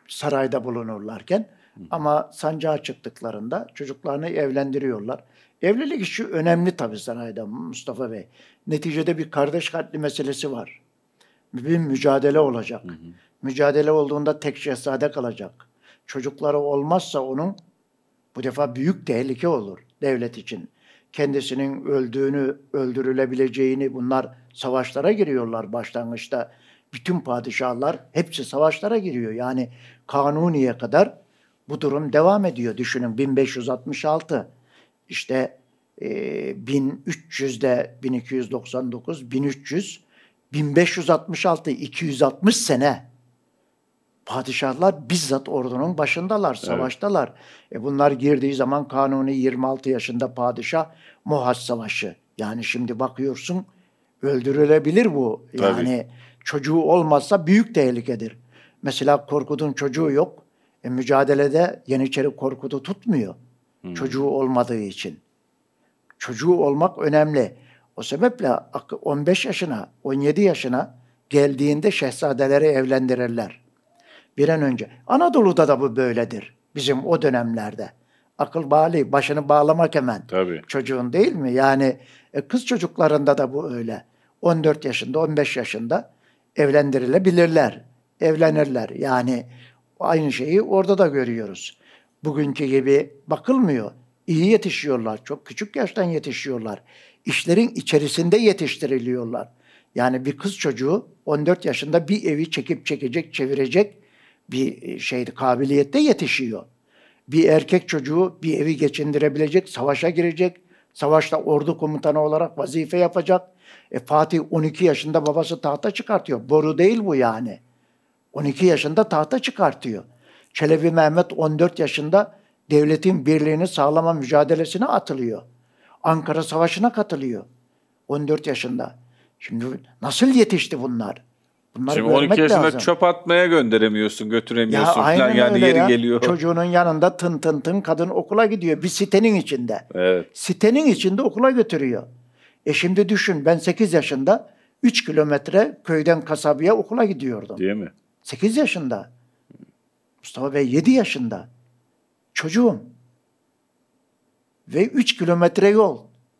sarayda bulunurlarken ama sancağa çıktıklarında çocuklarını evlendiriyorlar. Evlilik işi önemli tabii sanayide Mustafa Bey. Neticede bir kardeş katli meselesi var. Bir mücadele olacak. Hı hı. Mücadele olduğunda tek şehzade kalacak. Çocukları olmazsa onun bu defa büyük tehlike olur devlet için. Kendisinin öldüğünü, öldürülebileceğini bunlar savaşlara giriyorlar başlangıçta. Bütün padişahlar hepsi savaşlara giriyor. Yani kanuniye kadar bu durum devam ediyor. Düşünün 1566 işte e, 1300'de 1299, 1300, 1566, 260 sene padişahlar bizzat ordunun başındalar, savaştalar. Evet. E bunlar girdiği zaman kanuni 26 yaşında padişah Muhaç Savaşı. Yani şimdi bakıyorsun öldürülebilir bu. Yani çocuğu olmazsa büyük tehlikedir. Mesela Korkut'un çocuğu yok. E, mücadelede Yeniçeri Korkut'u tutmuyor. Hmm. Çocuğu olmadığı için. Çocuğu olmak önemli. O sebeple 15 yaşına, 17 yaşına geldiğinde şehzadeleri evlendirirler. Bir an önce. Anadolu'da da bu böyledir. Bizim o dönemlerde. Akıl bali başını bağlamak hemen. Tabii. Çocuğun değil mi? Yani e, kız çocuklarında da bu öyle. 14 yaşında, 15 yaşında evlendirilebilirler. Evlenirler. Yani Aynı şeyi orada da görüyoruz. Bugünkü gibi bakılmıyor. İyi yetişiyorlar. Çok küçük yaştan yetişiyorlar. İşlerin içerisinde yetiştiriliyorlar. Yani bir kız çocuğu 14 yaşında bir evi çekip çekecek, çevirecek bir e, şeydi, kabiliyette yetişiyor. Bir erkek çocuğu bir evi geçindirebilecek, savaşa girecek, savaşta ordu komutanı olarak vazife yapacak. E, Fatih 12 yaşında babası tahta çıkartıyor. Boru değil bu yani. 12 yaşında tahta çıkartıyor. Çelebi Mehmet 14 yaşında devletin birliğini sağlama mücadelesine atılıyor. Ankara Savaşı'na katılıyor. 14 yaşında. Şimdi nasıl yetişti bunlar? Bunları Şimdi 12 yaşında lazım. çöp atmaya gönderemiyorsun, götüremiyorsun. Ya aynen yani yeri ya. geliyor. Çocuğunun yanında tın tın tın kadın okula gidiyor. Bir sitenin içinde. Evet. Sitenin içinde okula götürüyor. E şimdi düşün ben 8 yaşında 3 kilometre köyden kasabaya okula gidiyordum. Değil mi? 8 yaşında. Mustafa Bey 7 yaşında. Çocuğum. Ve 3 kilometre yol.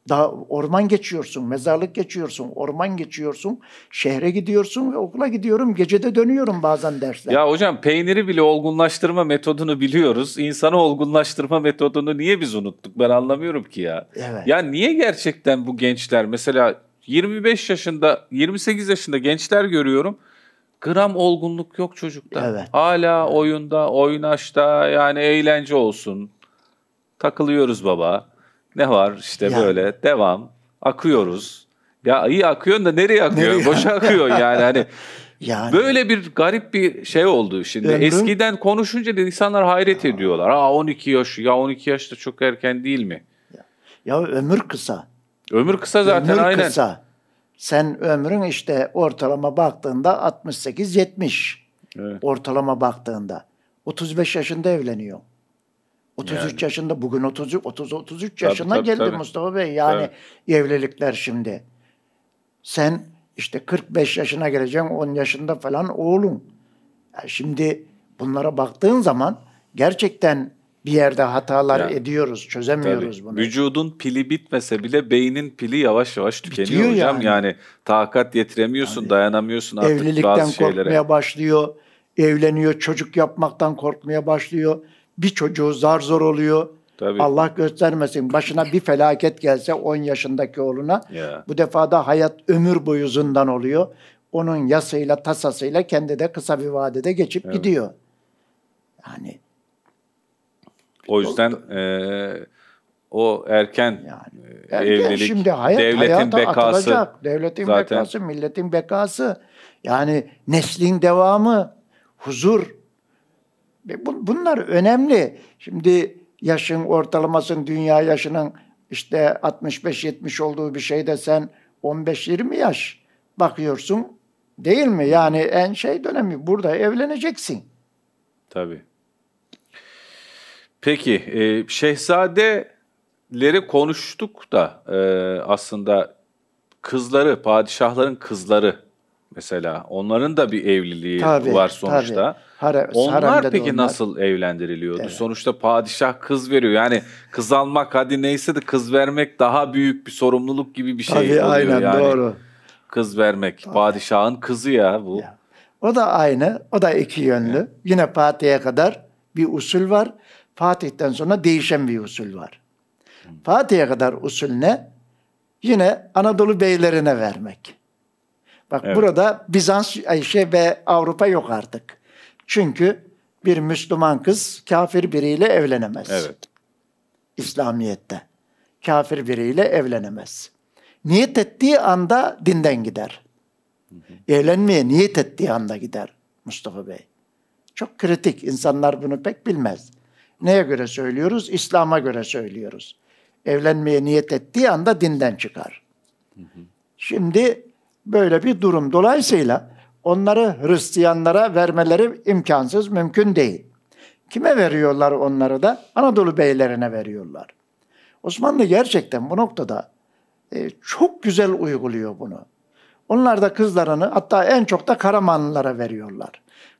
Daha orman geçiyorsun, mezarlık geçiyorsun, orman geçiyorsun, şehre gidiyorsun ve okula gidiyorum. Gecede dönüyorum bazen dersler. Ya hocam peyniri bile olgunlaştırma metodunu biliyoruz. İnsanı olgunlaştırma metodunu niye biz unuttuk? Ben anlamıyorum ki ya. Evet. Ya niye gerçekten bu gençler mesela 25 yaşında, 28 yaşında gençler görüyorum gram olgunluk yok çocukta. Evet. Hala evet. oyunda, oynaşta yani eğlence olsun. Takılıyoruz baba. Ne var işte yani. böyle devam. Akıyoruz. Ya iyi akıyorsun da nereye akıyor? Nereye? Boşa akıyor yani hani. Yani. Böyle bir garip bir şey oldu şimdi. Ömrüm... Eskiden konuşunca da insanlar hayret ya. ediyorlar. Aa 12 yaş ya 12 yaş da çok erken değil mi? Ya, ya ömür kısa. Ömür kısa zaten ömür aynen. Ömür kısa sen ömrün işte ortalama baktığında 68-70 evet. ortalama baktığında. 35 yaşında evleniyor. 33 yani. yaşında bugün 30 30 33 tabii, yaşına tabii, geldi tabii. Mustafa Bey. Yani tabii. evlilikler şimdi. Sen işte 45 yaşına geleceğim 10 yaşında falan oğlum. Yani şimdi bunlara baktığın zaman gerçekten bir yerde hatalar ya, ediyoruz, çözemiyoruz tabii. bunu. Vücudun pili bitmese bile beynin pili yavaş yavaş tükeniyor Bitiyor hocam. Yani. yani takat yetiremiyorsun, yani, dayanamıyorsun artık evlilikten bazı şeylere. korkmaya başlıyor, evleniyor, çocuk yapmaktan korkmaya başlıyor. Bir çocuğu zar zor oluyor. Tabii. Allah göstermesin başına bir felaket gelse 10 yaşındaki oğluna ya. bu defa da hayat ömür boyu zindan oluyor. Onun yasıyla tasasıyla kendi de kısa bir vadede geçip evet. gidiyor. Yani o yüzden e, o erken yani, e, erken evlilik şimdi hayat, devletin bekası atılacak. devletin zaten. bekası milletin bekası yani neslin devamı huzur e, bunlar önemli şimdi yaşın ortalamasının dünya yaşının işte 65-70 olduğu bir şeyde sen 15-20 yaş bakıyorsun değil mi yani en şey dönemi burada evleneceksin tabi Peki e, şehzadeleri konuştuk da e, aslında kızları, padişahların kızları mesela onların da bir evliliği tabii, var sonuçta. Tabii. Hare, onlar peki onlar. nasıl evlendiriliyordu? Evet. Sonuçta padişah kız veriyor. Yani kız almak hadi neyse de kız vermek daha büyük bir sorumluluk gibi bir şey tabii, oluyor. Aynen yani. doğru. Kız vermek. Tabii. Padişahın kızı ya bu. Ya. O da aynı. O da iki yönlü. Yine Fatih'e kadar bir usul var. Fatih'ten sonra değişen bir usul var. Fatih'e kadar usul ne? Yine Anadolu beylerine vermek. Bak evet. burada Bizans şey ve Avrupa yok artık. Çünkü bir Müslüman kız kafir biriyle evlenemez. Evet. İslamiyet'te. Kafir biriyle evlenemez. Niyet ettiği anda dinden gider. Hı hı. Evlenmeye niyet ettiği anda gider Mustafa Bey. Çok kritik. İnsanlar bunu pek bilmez. Neye göre söylüyoruz? İslam'a göre söylüyoruz. Evlenmeye niyet ettiği anda dinden çıkar. Şimdi böyle bir durum. Dolayısıyla onları Hristiyanlara vermeleri imkansız, mümkün değil. Kime veriyorlar onları da? Anadolu beylerine veriyorlar. Osmanlı gerçekten bu noktada e, çok güzel uyguluyor bunu. Onlar da kızlarını hatta en çok da Karamanlılara veriyorlar.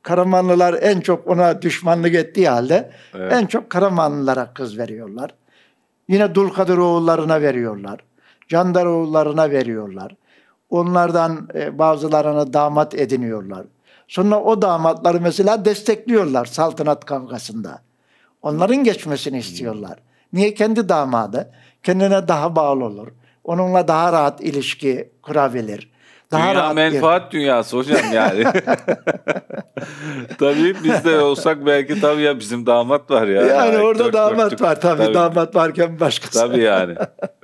Karamanlılar en çok ona düşmanlık ettiği halde evet. en çok Karamanlılara kız veriyorlar. Yine oğullarına veriyorlar. candar oğullarına veriyorlar. Onlardan e, bazılarını damat ediniyorlar. Sonra o damatları mesela destekliyorlar saltanat kavgasında. Onların geçmesini hmm. istiyorlar. Niye kendi damadı? Kendine daha bağlı olur. Onunla daha rahat ilişki kurabilir. Daha Dünya rahat menfaat yerim. dünyası hocam yani. tabii biz de olsak belki tabii ya bizim damat var ya. Yani, yani orada dört, damat dörtlük. var tabii, tabii damat varken başkası. Tabii şey. yani.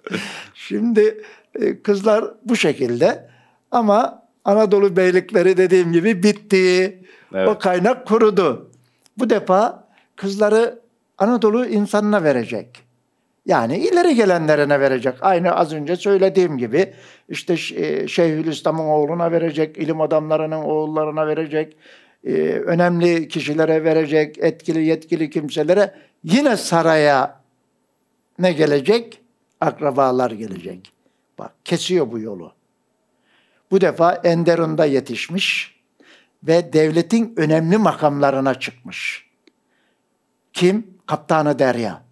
Şimdi e, kızlar bu şekilde ama Anadolu beylikleri dediğim gibi bitti. Evet. O kaynak kurudu. Bu defa kızları Anadolu insanına verecek. Yani ileri gelenlerine verecek. Aynı az önce söylediğim gibi işte e, Şeyhülislam'ın oğluna verecek, ilim adamlarının oğullarına verecek, e, önemli kişilere verecek, etkili yetkili kimselere yine saraya ne gelecek? Akrabalar gelecek. Bak kesiyor bu yolu. Bu defa Enderun'da yetişmiş ve devletin önemli makamlarına çıkmış. Kim? Kaptanı Derya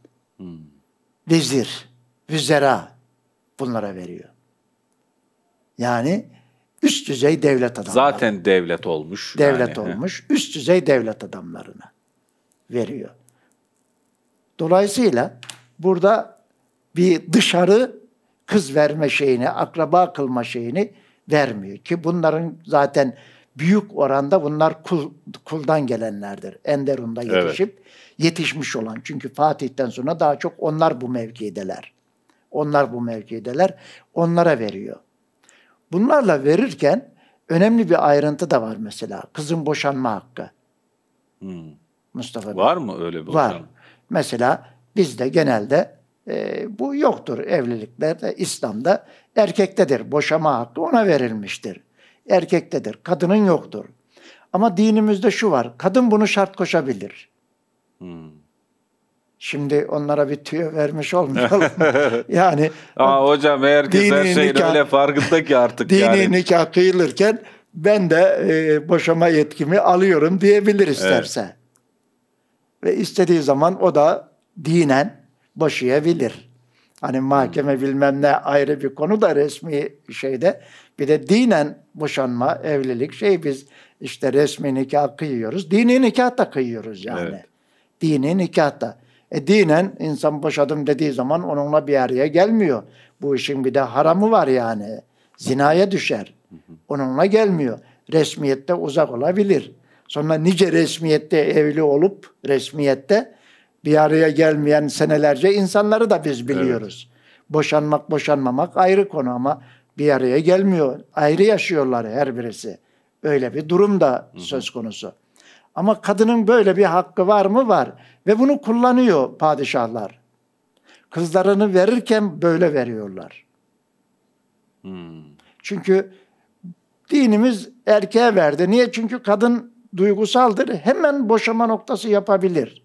vezir, vüzera bunlara veriyor. Yani üst düzey devlet adamları. Zaten devlet olmuş. Devlet yani. olmuş. Üst düzey devlet adamlarına veriyor. Dolayısıyla burada bir dışarı kız verme şeyini, akraba kılma şeyini vermiyor. Ki bunların zaten büyük oranda bunlar kul, kuldan gelenlerdir. Enderun'da yetişip evet yetişmiş olan. Çünkü Fatih'ten sonra daha çok onlar bu mevkideler. Onlar bu mevkideler. Onlara veriyor. Bunlarla verirken önemli bir ayrıntı da var mesela. Kızın boşanma hakkı. Hmm. Mustafa Bey. Var mı öyle bir Var. Boşanma? Mesela bizde genelde e, bu yoktur evliliklerde. İslam'da erkektedir. Boşama hakkı ona verilmiştir. Erkektedir. Kadının yoktur. Ama dinimizde şu var. Kadın bunu şart koşabilir. Şimdi onlara bir tüyo vermiş olmayalım. yani Ama hocam herkes dini her şeyin nikah, öyle farkında ki artık. Dini yani. nikah kıyılırken ben de e, boşama yetkimi alıyorum diyebilir isterse. Evet. Ve istediği zaman o da dinen boşayabilir. Hani hmm. mahkeme hmm. bilmem ne ayrı bir konu da resmi şeyde. Bir de dinen boşanma, evlilik şey biz işte resmi nikah kıyıyoruz. Dini nikah da kıyıyoruz yani. Evet. Dini nikah da. E dinen insan boşadım dediği zaman onunla bir araya gelmiyor. Bu işin bir de haramı var yani. Zinaya düşer. Onunla gelmiyor. Resmiyette uzak olabilir. Sonra nice resmiyette evli olup resmiyette bir araya gelmeyen senelerce insanları da biz biliyoruz. Evet. Boşanmak boşanmamak ayrı konu ama bir araya gelmiyor. Ayrı yaşıyorlar her birisi. Öyle bir durum da söz konusu. Ama kadının böyle bir hakkı var mı? Var. Ve bunu kullanıyor padişahlar. Kızlarını verirken böyle veriyorlar. Hmm. Çünkü dinimiz erkeğe verdi. Niye? Çünkü kadın duygusaldır. Hemen boşama noktası yapabilir.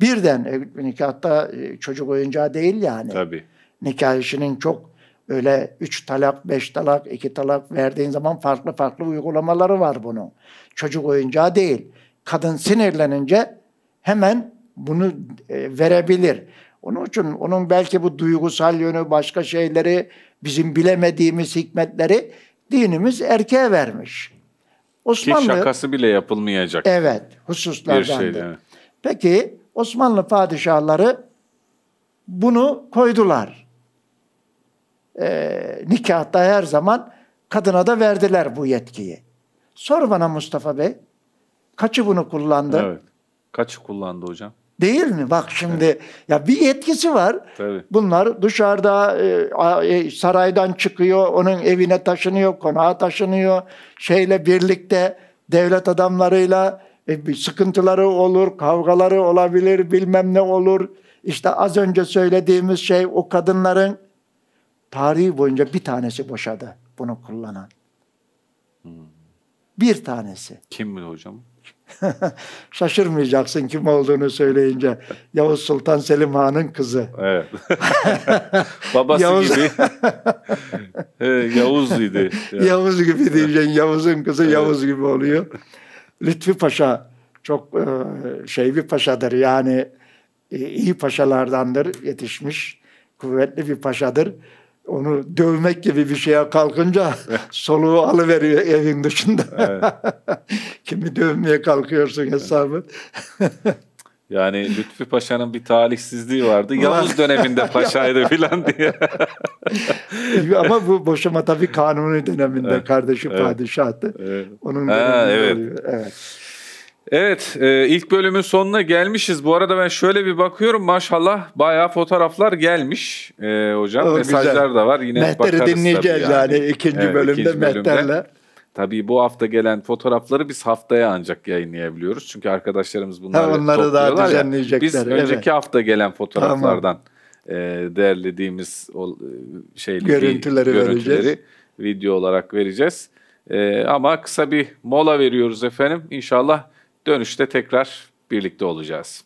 Birden e, nikahta e, çocuk oyuncağı değil yani. Tabii. Nikah işinin çok öyle üç talak, beş talak, iki talak verdiğin zaman farklı farklı uygulamaları var bunun. Çocuk oyuncağı değil kadın sinirlenince hemen bunu e, verebilir. Onun için onun belki bu duygusal yönü, başka şeyleri, bizim bilemediğimiz hikmetleri dinimiz erkeğe vermiş. Osmanlı Ki şakası bile yapılmayacak. Evet, hususlardan. Şeydi, Peki Osmanlı padişahları bunu koydular. Ee, nikahta her zaman kadına da verdiler bu yetkiyi. Sor bana Mustafa Bey, Kaçı bunu kullandı? Evet. Kaçı kullandı hocam? Değil mi? Bak şimdi ya bir yetkisi var. Tabii. Bunlar dışarıda e, e, saraydan çıkıyor, onun evine taşınıyor, konağa taşınıyor. Şeyle birlikte devlet adamlarıyla e, sıkıntıları olur, kavgaları olabilir, bilmem ne olur. İşte az önce söylediğimiz şey o kadınların tarihi boyunca bir tanesi boşadı bunu kullanan. Hmm. Bir tanesi. Kim mi hocam? Şaşırmayacaksın kim olduğunu söyleyince. Yavuz Sultan Selim Han'ın kızı. Evet. Babası Yavuz... gibi. Yavuz idi. Yavuz gibi diyeceksin. Yavuz'un kızı evet. Yavuz gibi oluyor. Lütfi Paşa çok e, şey bir paşadır. Yani e, iyi paşalardandır yetişmiş. Kuvvetli bir paşadır onu dövmek gibi bir şeye kalkınca soluğu alıveriyor evin dışında. Kimi dövmeye kalkıyorsun hesabı. yani Lütfi Paşa'nın bir talihsizliği vardı. Yavuz döneminde paşaydı filan diye. Ama bu boşama tabii kanuni döneminde evet. kardeşi evet. padişahtı. Onun döneminde. evet. Oluyor. evet. Evet e, ilk bölümün sonuna gelmişiz. Bu arada ben şöyle bir bakıyorum maşallah bayağı fotoğraflar gelmiş e, hocam. O, Mesajlar güzel. da var yine Mehter'i bakarız dinleyeceğiz tabii yani. yani ikinci bölümde ikinci Mehter'le. Tabii bu hafta gelen fotoğrafları biz haftaya ancak yayınlayabiliyoruz. Çünkü arkadaşlarımız bunları ha, daha düzenleyecekler. Biz evet. önceki hafta gelen fotoğraflardan tamam. e, değerlediğimiz o, e, şeyli, görüntüleri, görüntüleri video olarak vereceğiz. E, ama kısa bir mola veriyoruz efendim. İnşallah Dönüşte tekrar birlikte olacağız.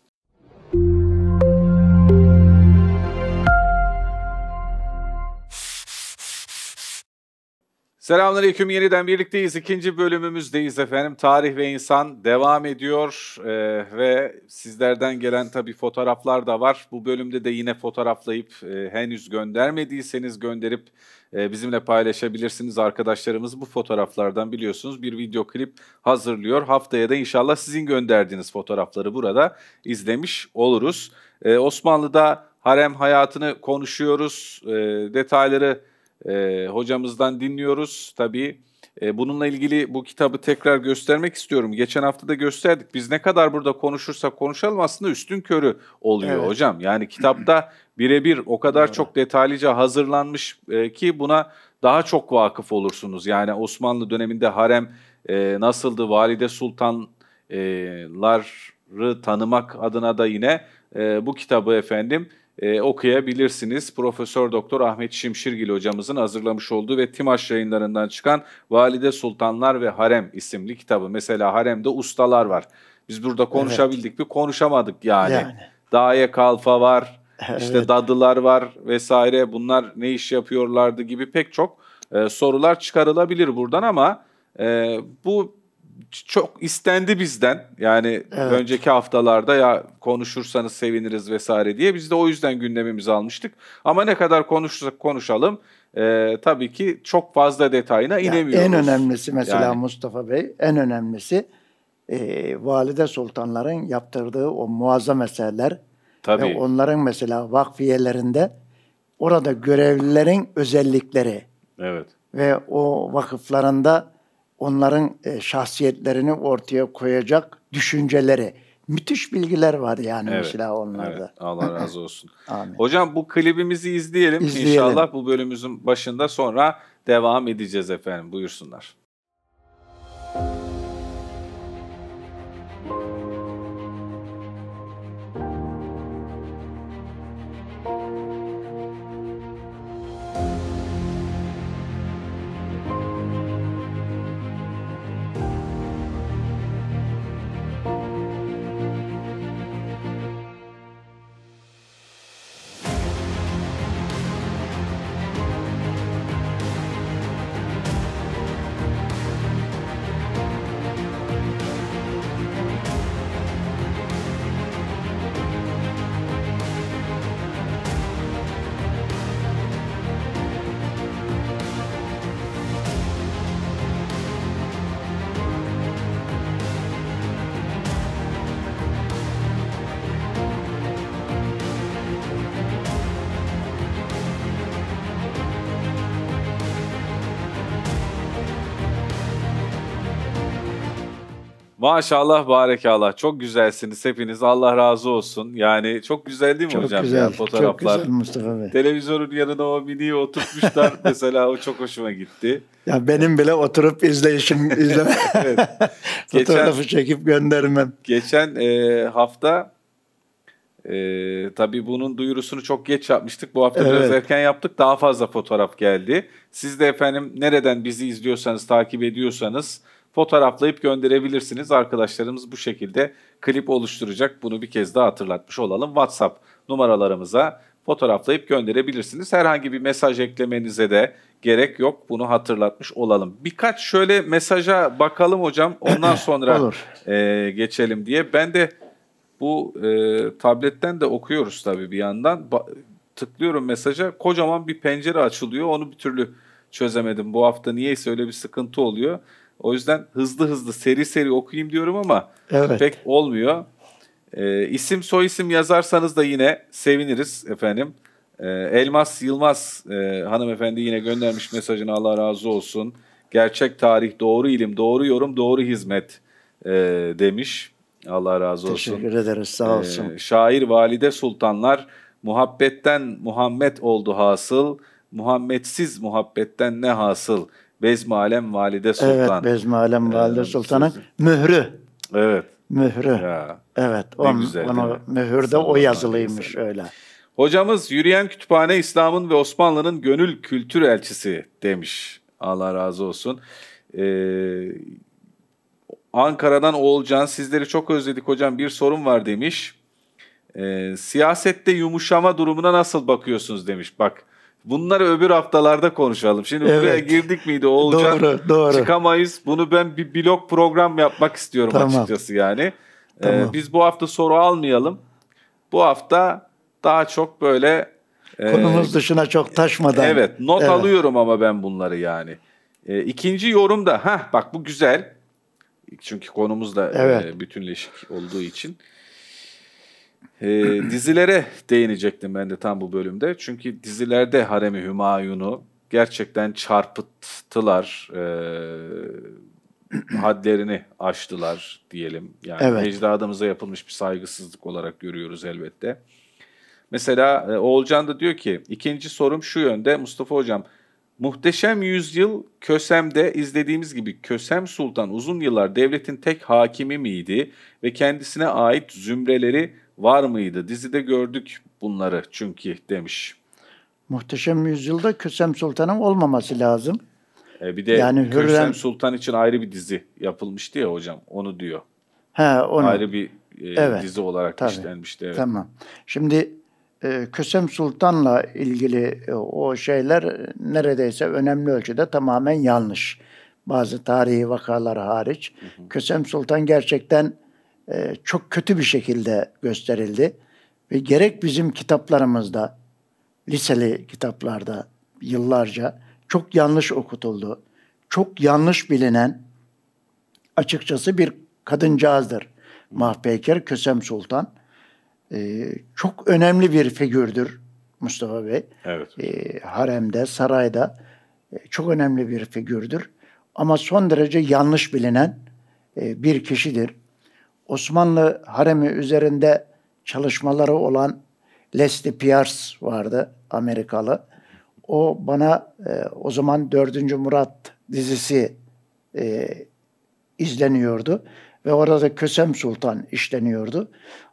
Selamünaleyküm. Yeniden birlikteyiz. İkinci bölümümüzdeyiz efendim. Tarih ve insan devam ediyor ee, ve sizlerden gelen tabii fotoğraflar da var. Bu bölümde de yine fotoğraflayıp e, henüz göndermediyseniz gönderip e, bizimle paylaşabilirsiniz. Arkadaşlarımız bu fotoğraflardan biliyorsunuz bir video klip hazırlıyor. Haftaya da inşallah sizin gönderdiğiniz fotoğrafları burada izlemiş oluruz. Ee, Osmanlı'da harem hayatını konuşuyoruz. Ee, detayları e, hocamızdan dinliyoruz. Tabii e, bununla ilgili bu kitabı tekrar göstermek istiyorum. Geçen hafta da gösterdik. Biz ne kadar burada konuşursak konuşalım aslında üstün körü oluyor evet. hocam. Yani kitapta birebir o kadar evet. çok detaylıca hazırlanmış e, ki buna daha çok vakıf olursunuz. Yani Osmanlı döneminde harem e, nasıldı, valide sultanlar tanımak adına da yine e, bu kitabı efendim e, okuyabilirsiniz. Profesör Doktor Ahmet Şimşirgil hocamızın hazırlamış olduğu ve Timaş yayınlarından çıkan Valide Sultanlar ve Harem isimli kitabı. Mesela haremde ustalar var. Biz burada konuşabildik evet. mi? Konuşamadık yani. yani. Daye kalfa var, evet. işte dadılar var vesaire. Bunlar ne iş yapıyorlardı gibi pek çok e, sorular çıkarılabilir buradan ama e, bu çok istendi bizden. Yani evet. önceki haftalarda ya konuşursanız seviniriz vesaire diye biz de o yüzden gündemimizi almıştık. Ama ne kadar konuşsak konuşalım e, tabii ki çok fazla detayına yani inemiyoruz. En önemlisi mesela yani. Mustafa Bey en önemlisi e, valide sultanların yaptırdığı o muazzam eserler tabii. ve onların mesela vakfiyelerinde orada görevlilerin özellikleri evet. ve o vakıflarında onların e, şahsiyetlerini ortaya koyacak düşünceleri. Müthiş bilgiler var yani evet, mesela onlarda. Evet, Allah razı olsun. Amin. Hocam bu klibimizi izleyelim. izleyelim. İnşallah bu bölümümüzün başında sonra devam edeceğiz efendim. Buyursunlar. Maşallah barekallah çok güzelsiniz hepiniz Allah razı olsun. Yani çok güzel değil mi çok hocam? Güzel, yani fotoğraflar. Çok güzel Mustafa Bey. Televizyonun yanına o miniyi oturtmuşlar mesela o çok hoşuma gitti. Ya benim bile oturup izleyişim izleme. evet. Fotoğrafı geçen, çekip göndermem. Geçen e, hafta e, tabii bunun duyurusunu çok geç yapmıştık. Bu hafta evet. biraz erken yaptık. Daha fazla fotoğraf geldi. Siz de efendim nereden bizi izliyorsanız, takip ediyorsanız fotoğraflayıp gönderebilirsiniz. Arkadaşlarımız bu şekilde klip oluşturacak. Bunu bir kez daha hatırlatmış olalım. WhatsApp numaralarımıza fotoğraflayıp gönderebilirsiniz. Herhangi bir mesaj eklemenize de gerek yok. Bunu hatırlatmış olalım. Birkaç şöyle mesaja bakalım hocam. Ondan sonra e, geçelim diye. Ben de bu e, tabletten de okuyoruz tabii bir yandan. Ba- tıklıyorum mesaja. Kocaman bir pencere açılıyor. Onu bir türlü çözemedim. Bu hafta niyeyse öyle bir sıkıntı oluyor. O yüzden hızlı hızlı seri seri okuyayım diyorum ama evet. pek olmuyor. E, isim soy isim yazarsanız da yine seviniriz efendim. E, Elmas Yılmaz e, hanımefendi yine göndermiş mesajını Allah razı olsun. Gerçek tarih, doğru ilim, doğru yorum, doğru hizmet e, demiş. Allah razı olsun. Teşekkür ederiz sağ ee, olsun. E, şair Valide Sultanlar muhabbetten Muhammed oldu hasıl. Muhammedsiz muhabbetten ne hasıl Bezmi Alem Valide Sultan. Evet, Bezmi Alem Valide ee, Sultan'ın mührü. Evet. Mührü. Ya. Evet, O güzel, onu, mühürde o yazılıymış mesela. öyle. Hocamız Yürüyen Kütüphane İslam'ın ve Osmanlı'nın gönül kültür elçisi demiş. Allah razı olsun. Ee, Ankara'dan Oğulcan sizleri çok özledik hocam bir sorun var demiş. Ee, siyasette yumuşama durumuna nasıl bakıyorsunuz demiş. Bak Bunları öbür haftalarda konuşalım. Şimdi evet. buraya girdik miydi olacak. Doğru, doğru. Çıkamayız. Bunu ben bir blog program yapmak istiyorum tamam. açıkçası yani. Ee, tamam. Ee, biz bu hafta soru almayalım. Bu hafta daha çok böyle e, konumuz e, dışına çok taşmadan. Evet, not evet. alıyorum ama ben bunları yani. E, ikinci yorum da ha bak bu güzel. Çünkü konumuz da e, evet. e, bütünleşik olduğu için. E, dizilere değinecektim ben de tam bu bölümde. Çünkü dizilerde Harem-i Hümayun'u gerçekten çarpıttılar. E, hadlerini aştılar diyelim. Yani evet. ecdadımıza yapılmış bir saygısızlık olarak görüyoruz elbette. Mesela e, Oğulcan da diyor ki ikinci sorum şu yönde Mustafa Hocam. Muhteşem Yüzyıl Kösem'de izlediğimiz gibi Kösem Sultan uzun yıllar devletin tek hakimi miydi ve kendisine ait zümreleri var mıydı? Dizide gördük bunları çünkü demiş. Muhteşem Yüzyıl'da Kösem Sultan'ın olmaması lazım. E bir de yani Hürrem... Kösem Sultan için ayrı bir dizi yapılmıştı ya hocam. Onu diyor. He, onu. Ayrı bir e, evet, dizi olarak tabii. işlenmişti. Evet. Tamam. Şimdi e, Kösem Sultan'la ilgili e, o şeyler neredeyse önemli ölçüde tamamen yanlış. Bazı tarihi vakalar hariç. Hı hı. Kösem Sultan gerçekten e, çok kötü bir şekilde gösterildi. Ve gerek bizim kitaplarımızda, liseli kitaplarda yıllarca çok yanlış okutuldu. Çok yanlış bilinen açıkçası bir kadıncağızdır. Mahpeyker Kösem Sultan. E, çok önemli bir figürdür Mustafa Bey. Evet. E, haremde, sarayda çok önemli bir figürdür. Ama son derece yanlış bilinen bir kişidir. Osmanlı haremi üzerinde çalışmaları olan Leslie Pierce vardı Amerikalı. O bana e, o zaman 4. Murat dizisi e, izleniyordu ve orada Kösem Sultan işleniyordu.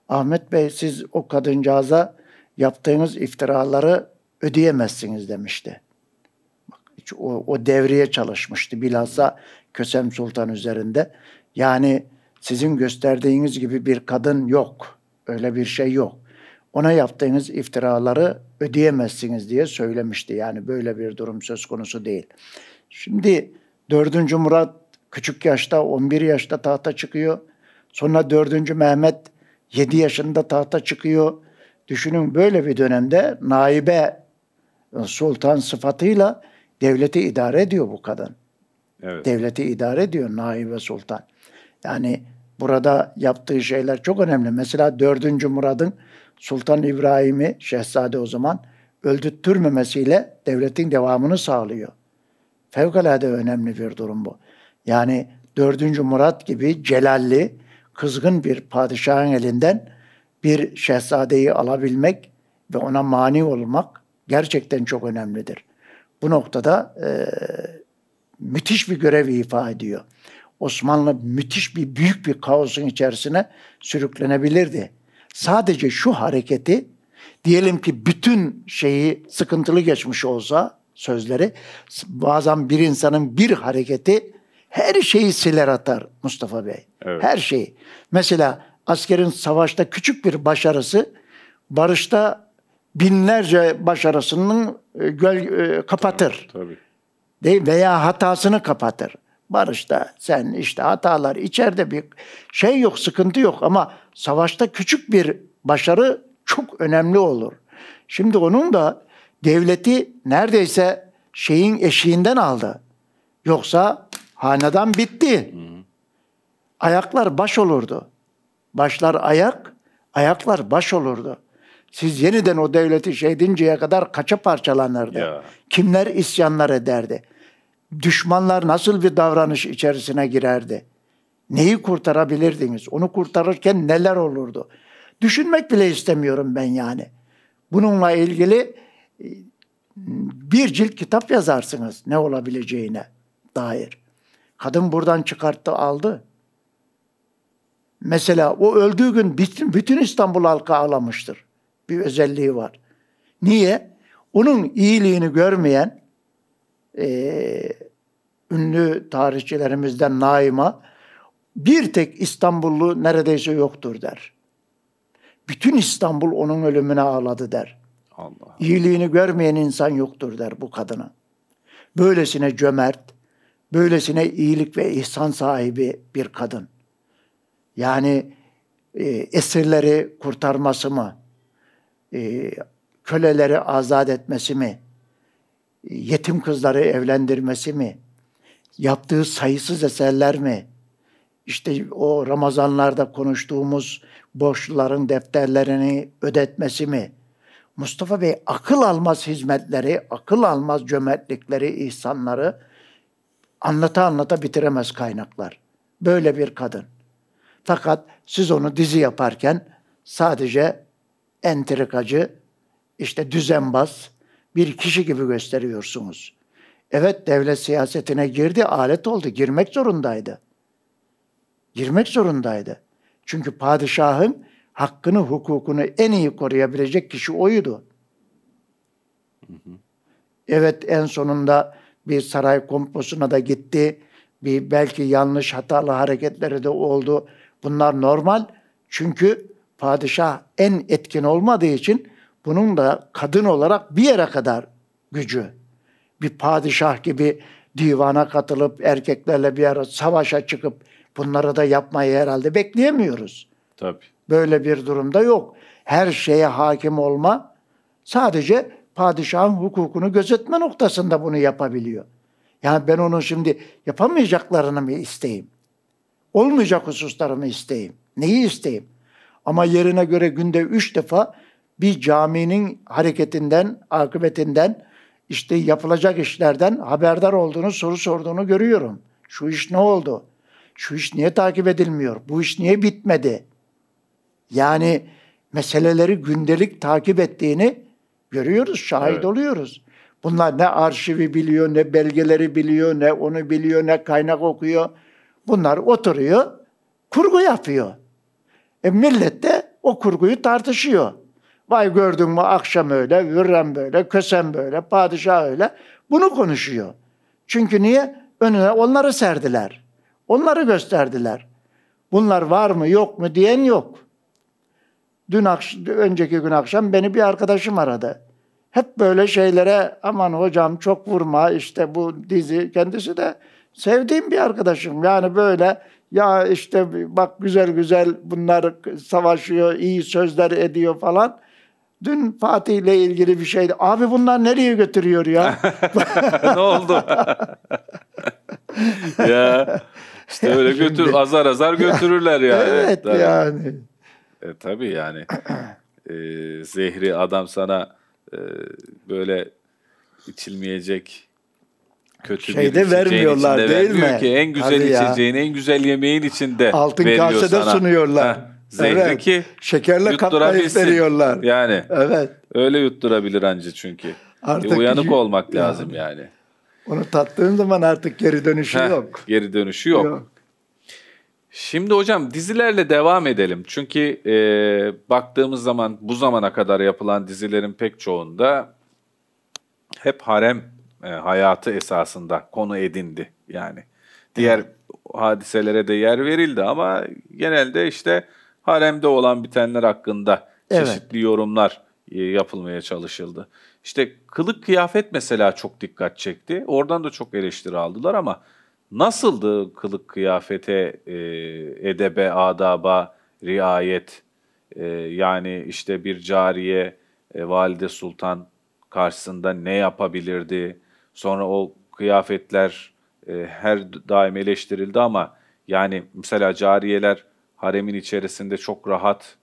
Ahmet Bey siz o kadıncağıza yaptığınız iftiraları ödeyemezsiniz demişti. Bak, o, o devriye çalışmıştı bilhassa Kösem Sultan üzerinde. Yani sizin gösterdiğiniz gibi bir kadın yok. Öyle bir şey yok. Ona yaptığınız iftiraları ödeyemezsiniz diye söylemişti. Yani böyle bir durum söz konusu değil. Şimdi 4. Murat küçük yaşta 11 yaşta tahta çıkıyor. Sonra 4. Mehmet 7 yaşında tahta çıkıyor. Düşünün böyle bir dönemde naibe e, sultan sıfatıyla devleti idare ediyor bu kadın. Evet. Devleti idare ediyor naibe sultan. Yani burada yaptığı şeyler çok önemli. Mesela 4. Murad'ın Sultan İbrahim'i şehzade o zaman öldürtmemesiyle devletin devamını sağlıyor. Fevkalade önemli bir durum bu. Yani 4. Murat gibi celalli, kızgın bir padişahın elinden bir şehzadeyi alabilmek ve ona mani olmak gerçekten çok önemlidir. Bu noktada e, müthiş bir görev ifa ediyor. Osmanlı müthiş bir büyük bir kaosun içerisine sürüklenebilirdi. Sadece şu hareketi diyelim ki bütün şeyi sıkıntılı geçmiş olsa sözleri bazen bir insanın bir hareketi her şeyi siler atar Mustafa Bey. Evet. Her şeyi. Mesela askerin savaşta küçük bir başarısı barışta binlerce başarısının e, göl e, kapatır. Tabii. Değil veya hatasını kapatır. Barışta sen işte hatalar içeride bir şey yok, sıkıntı yok ama savaşta küçük bir başarı çok önemli olur. Şimdi onun da devleti neredeyse şeyin eşiğinden aldı. Yoksa hanedan bitti. Ayaklar baş olurdu. Başlar ayak, ayaklar baş olurdu. Siz yeniden o devleti şey edinceye kadar kaça parçalanırdı? Ya. Kimler isyanlar ederdi? düşmanlar nasıl bir davranış içerisine girerdi? Neyi kurtarabilirdiniz? Onu kurtarırken neler olurdu? Düşünmek bile istemiyorum ben yani. Bununla ilgili e, bir cilt kitap yazarsınız ne olabileceğine dair. Kadın buradan çıkarttı aldı. Mesela o öldüğü gün bütün, bütün İstanbul halkı ağlamıştır. Bir özelliği var. Niye? Onun iyiliğini görmeyen, e, ünlü tarihçilerimizden Naima bir tek İstanbullu neredeyse yoktur der. Bütün İstanbul onun ölümüne ağladı der. Allah, İyiliğini görmeyen insan yoktur der bu kadına. Böylesine cömert, böylesine iyilik ve ihsan sahibi bir kadın. Yani e, esirleri kurtarması mı, e, köleleri azat etmesi mi, yetim kızları evlendirmesi mi? Yaptığı sayısız eserler mi? İşte o Ramazanlarda konuştuğumuz borçluların defterlerini ödetmesi mi? Mustafa Bey akıl almaz hizmetleri, akıl almaz cömertlikleri, ihsanları anlata anlata bitiremez kaynaklar. Böyle bir kadın. Fakat siz onu dizi yaparken sadece entrikacı, işte düzenbaz, bir kişi gibi gösteriyorsunuz. Evet devlet siyasetine girdi, alet oldu. Girmek zorundaydı. Girmek zorundaydı. Çünkü padişahın hakkını, hukukunu en iyi koruyabilecek kişi oydu. Evet en sonunda bir saray komposuna da gitti. Bir belki yanlış hatalı hareketleri de oldu. Bunlar normal. Çünkü padişah en etkin olmadığı için bunun da kadın olarak bir yere kadar gücü. Bir padişah gibi divana katılıp erkeklerle bir ara savaşa çıkıp bunları da yapmayı herhalde bekleyemiyoruz. Tabii. Böyle bir durumda yok. Her şeye hakim olma sadece padişahın hukukunu gözetme noktasında bunu yapabiliyor. Yani ben onun şimdi yapamayacaklarını mı isteyeyim? Olmayacak hususlarımı isteyeyim? Neyi isteyeyim? Ama yerine göre günde üç defa bir caminin hareketinden, akıbetinden, işte yapılacak işlerden haberdar olduğunu, soru sorduğunu görüyorum. Şu iş ne oldu? Şu iş niye takip edilmiyor? Bu iş niye bitmedi? Yani meseleleri gündelik takip ettiğini görüyoruz, şahit evet. oluyoruz. Bunlar ne arşivi biliyor, ne belgeleri biliyor, ne onu biliyor, ne kaynak okuyor. Bunlar oturuyor, kurgu yapıyor. E millet de o kurguyu tartışıyor. Vay gördün mü akşam öyle, Hürrem böyle, Kösem böyle, padişah öyle. Bunu konuşuyor. Çünkü niye? Önüne onları serdiler. Onları gösterdiler. Bunlar var mı yok mu diyen yok. Dün önceki gün akşam beni bir arkadaşım aradı. Hep böyle şeylere aman hocam çok vurma işte bu dizi kendisi de sevdiğim bir arkadaşım. Yani böyle ya işte bak güzel güzel bunlar savaşıyor, iyi sözler ediyor falan. Dün Fatih ile ilgili bir şeydi. Abi bunlar nereye götürüyor ya? ne oldu? ya işte öyle Şimdi, götür azar azar götürürler ya, yani. Evet tabii. yani. E, tabii yani. e, zehri adam sana e, böyle içilmeyecek kötü şey bir vermiyorlar değil mi? ki en güzel Hadi içeceğin, ya. en güzel yemeğin içinde Altın kasede sana. sunuyorlar. Zehri evet. ki şekerle kaplayıp veriyorlar. Yani. Evet. Öyle yutturabilir anca çünkü. Artık e, uyanık olmak yani. lazım yani. Onu tattığın zaman artık geri dönüşü Heh, yok. Geri dönüşü yok. yok. Şimdi hocam dizilerle devam edelim. Çünkü e, baktığımız zaman bu zamana kadar yapılan dizilerin pek çoğunda hep harem e, hayatı esasında konu edindi yani. Diğer evet. hadiselere de yer verildi ama genelde işte haremde olan bitenler hakkında evet. çeşitli yorumlar e, yapılmaya çalışıldı. İşte kılık kıyafet mesela çok dikkat çekti. Oradan da çok eleştiri aldılar ama nasıldı kılık kıyafete, e, edebe, adaba, riayet? E, yani işte bir cariye, e, valide sultan karşısında ne yapabilirdi? Sonra o kıyafetler e, her daim eleştirildi ama yani mesela cariyeler haremin içerisinde çok rahat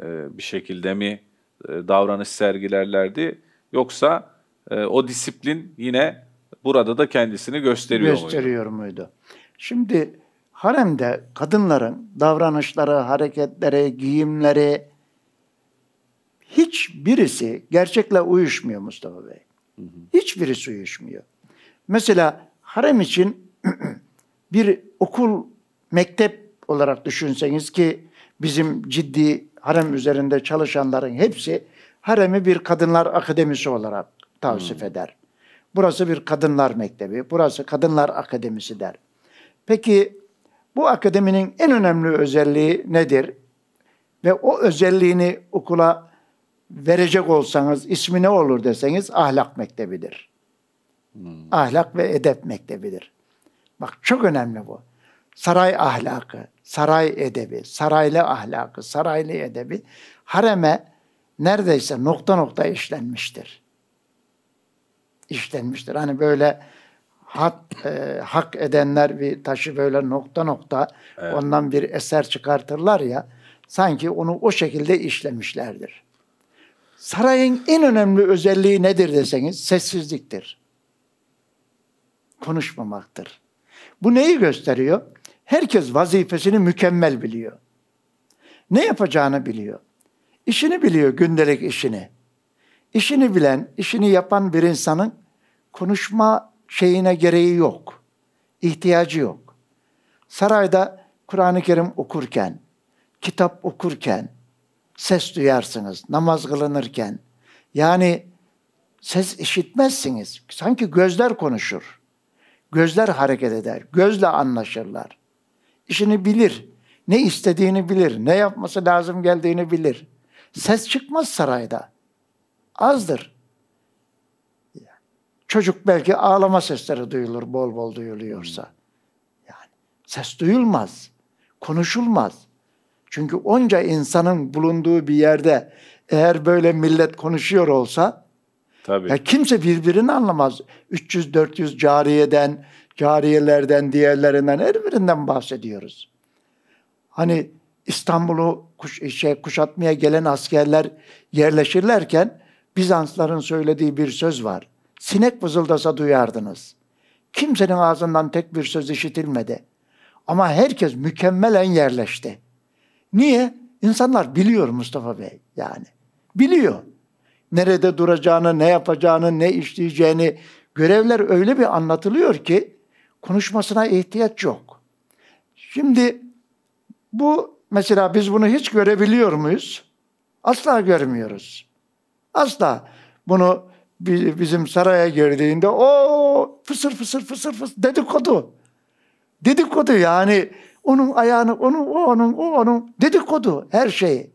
e, bir şekilde mi e, davranış sergilerlerdi yoksa e, o disiplin yine burada da kendisini gösteriyor, gösteriyor muydu? muydu? Şimdi haremde kadınların davranışları, hareketleri, giyimleri hiçbirisi gerçekle uyuşmuyor Mustafa Bey. Hı hı. Hiçbirisi uyuşmuyor. Mesela harem için bir okul, mektep olarak düşünseniz ki bizim ciddi harem üzerinde çalışanların hepsi haremi bir kadınlar akademisi olarak tavsif hmm. eder. Burası bir kadınlar mektebi, burası kadınlar akademisi der. Peki bu akademinin en önemli özelliği nedir? Ve o özelliğini okula verecek olsanız ismi ne olur deseniz ahlak mektebidir. Hmm. Ahlak ve edep mektebidir. Bak çok önemli bu. Saray ahlakı, saray edebi, saraylı ahlakı, saraylı edebi hareme neredeyse nokta nokta işlenmiştir. İşlenmiştir. Hani böyle hak, e, hak edenler bir taşı böyle nokta nokta evet. ondan bir eser çıkartırlar ya sanki onu o şekilde işlemişlerdir. Sarayın en önemli özelliği nedir deseniz sessizliktir. Konuşmamaktır. Bu neyi gösteriyor? Herkes vazifesini mükemmel biliyor. Ne yapacağını biliyor. İşini biliyor, gündelik işini. İşini bilen, işini yapan bir insanın konuşma şeyine gereği yok. İhtiyacı yok. Sarayda Kur'an-ı Kerim okurken, kitap okurken, ses duyarsınız, namaz kılınırken. Yani ses işitmezsiniz. Sanki gözler konuşur. Gözler hareket eder. Gözle anlaşırlar işini bilir. Ne istediğini bilir. Ne yapması lazım geldiğini bilir. Ses çıkmaz sarayda. Azdır. Çocuk belki ağlama sesleri duyulur, bol bol duyuluyorsa. Yani ses duyulmaz, konuşulmaz. Çünkü onca insanın bulunduğu bir yerde eğer böyle millet konuşuyor olsa Tabii. Ya kimse birbirini anlamaz. 300-400 cariyeden, cariyelerden, diğerlerinden her birinden bahsediyoruz. Hani İstanbul'u kuş, şey, kuşatmaya gelen askerler yerleşirlerken Bizansların söylediği bir söz var. Sinek vızıldasa duyardınız. Kimsenin ağzından tek bir söz işitilmedi. Ama herkes mükemmelen yerleşti. Niye? İnsanlar biliyor Mustafa Bey yani. Biliyor. Nerede duracağını, ne yapacağını, ne işleyeceğini görevler öyle bir anlatılıyor ki konuşmasına ihtiyaç yok. Şimdi bu mesela biz bunu hiç görebiliyor muyuz? Asla görmüyoruz. Asla bunu bizim saraya girdiğinde o fısır fısır fısır fısır dedikodu. Dedikodu yani onun ayağını, onun, o onun, o onun dedikodu her şeyi.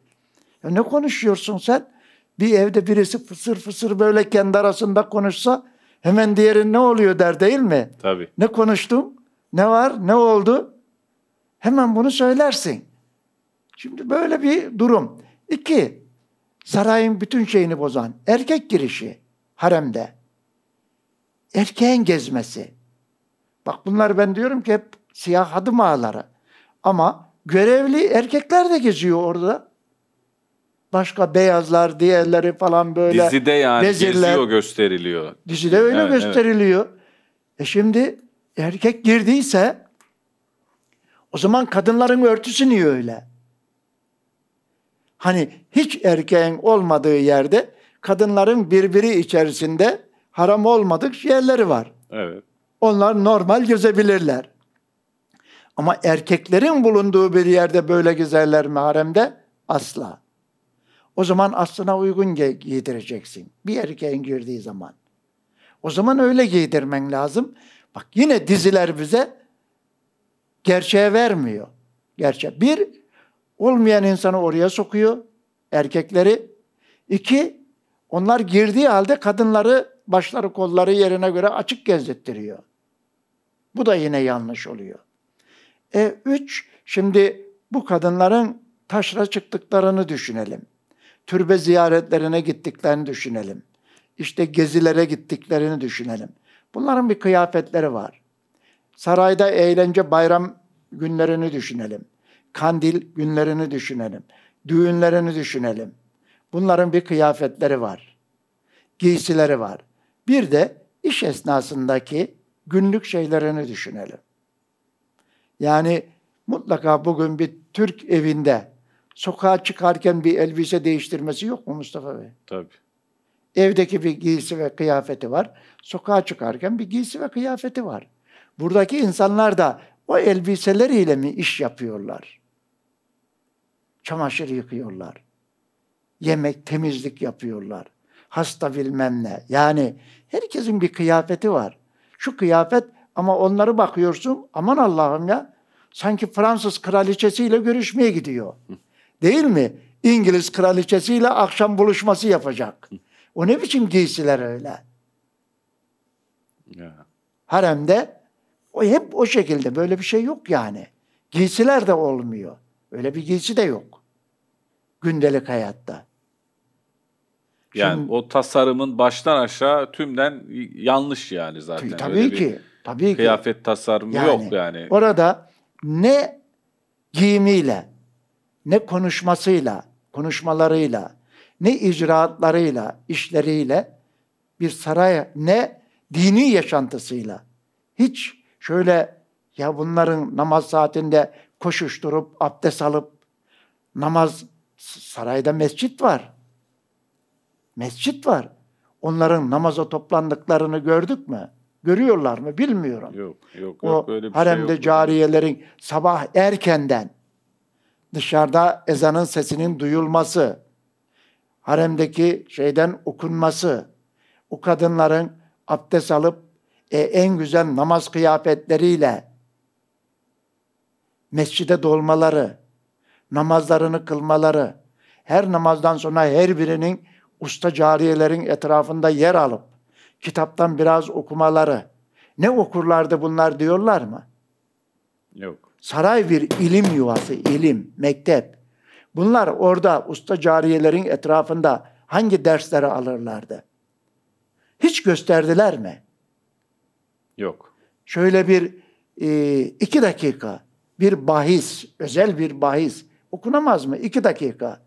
Ya ne konuşuyorsun sen? Bir evde birisi fısır fısır böyle kendi arasında konuşsa Hemen diğeri ne oluyor der değil mi? Tabii. Ne konuştum? Ne var? Ne oldu? Hemen bunu söylersin. Şimdi böyle bir durum. İki, sarayın bütün şeyini bozan erkek girişi haremde. Erkeğin gezmesi. Bak bunlar ben diyorum ki hep siyah hadım ağları. Ama görevli erkekler de geziyor orada başka beyazlar, diğerleri falan böyle. Dizide yani vezirler. geziyor gösteriliyor. Dizide öyle evet, gösteriliyor. Evet. E şimdi erkek girdiyse o zaman kadınların örtüsü niye öyle? Hani hiç erkeğin olmadığı yerde kadınların birbiri içerisinde haram olmadık yerleri var. Evet. Onlar normal gezebilirler. Ama erkeklerin bulunduğu bir yerde böyle gezerler mi haremde? Asla. O zaman aslına uygun giydireceksin. Bir erkeğin girdiği zaman. O zaman öyle giydirmen lazım. Bak yine diziler bize gerçeğe vermiyor. Gerçek. Bir, olmayan insanı oraya sokuyor. Erkekleri. İki, onlar girdiği halde kadınları başları kolları yerine göre açık gezdettiriyor. Bu da yine yanlış oluyor. E üç, şimdi bu kadınların taşra çıktıklarını düşünelim türbe ziyaretlerine gittiklerini düşünelim. İşte gezilere gittiklerini düşünelim. Bunların bir kıyafetleri var. Sarayda eğlence bayram günlerini düşünelim. Kandil günlerini düşünelim. Düğünlerini düşünelim. Bunların bir kıyafetleri var. Giysileri var. Bir de iş esnasındaki günlük şeylerini düşünelim. Yani mutlaka bugün bir Türk evinde sokağa çıkarken bir elbise değiştirmesi yok mu Mustafa Bey? Tabii. Evdeki bir giysi ve kıyafeti var. Sokağa çıkarken bir giysi ve kıyafeti var. Buradaki insanlar da o elbiseleriyle mi iş yapıyorlar? Çamaşır yıkıyorlar. Yemek, temizlik yapıyorlar. Hasta bilmem ne. Yani herkesin bir kıyafeti var. Şu kıyafet ama onları bakıyorsun aman Allah'ım ya sanki Fransız kraliçesiyle görüşmeye gidiyor. Değil mi? İngiliz kraliçesiyle akşam buluşması yapacak. O ne biçim giysiler öyle? Ya. Haremde o hep o şekilde böyle bir şey yok yani. Giysiler de olmuyor. Öyle bir giysi de yok. Gündelik hayatta. Yani Şimdi, o tasarımın baştan aşağı tümden yanlış yani zaten. Tabii Öyle ki. Tabii kıyafet ki. tasarımı yani, yok yani. Orada ne giyimiyle ne konuşmasıyla, konuşmalarıyla, ne icraatlarıyla, işleriyle bir saraya ne dini yaşantısıyla. Hiç şöyle ya bunların namaz saatinde koşuşturup abdest alıp namaz sarayda mescit var. Mescit var. Onların namaza toplandıklarını gördük mü? Görüyorlar mı bilmiyorum. Yok yok. O yok, bir haremde şey yok. cariyelerin sabah erkenden dışarıda ezanın sesinin duyulması, haremdeki şeyden okunması, o kadınların abdest alıp e, en güzel namaz kıyafetleriyle mescide dolmaları, namazlarını kılmaları, her namazdan sonra her birinin usta cariyelerin etrafında yer alıp kitaptan biraz okumaları. Ne okurlardı bunlar diyorlar mı? Yok. Saray bir ilim yuvası, ilim, mektep. Bunlar orada usta cariyelerin etrafında hangi dersleri alırlardı? Hiç gösterdiler mi? Yok. Şöyle bir e, iki dakika bir bahis, özel bir bahis okunamaz mı? İki dakika.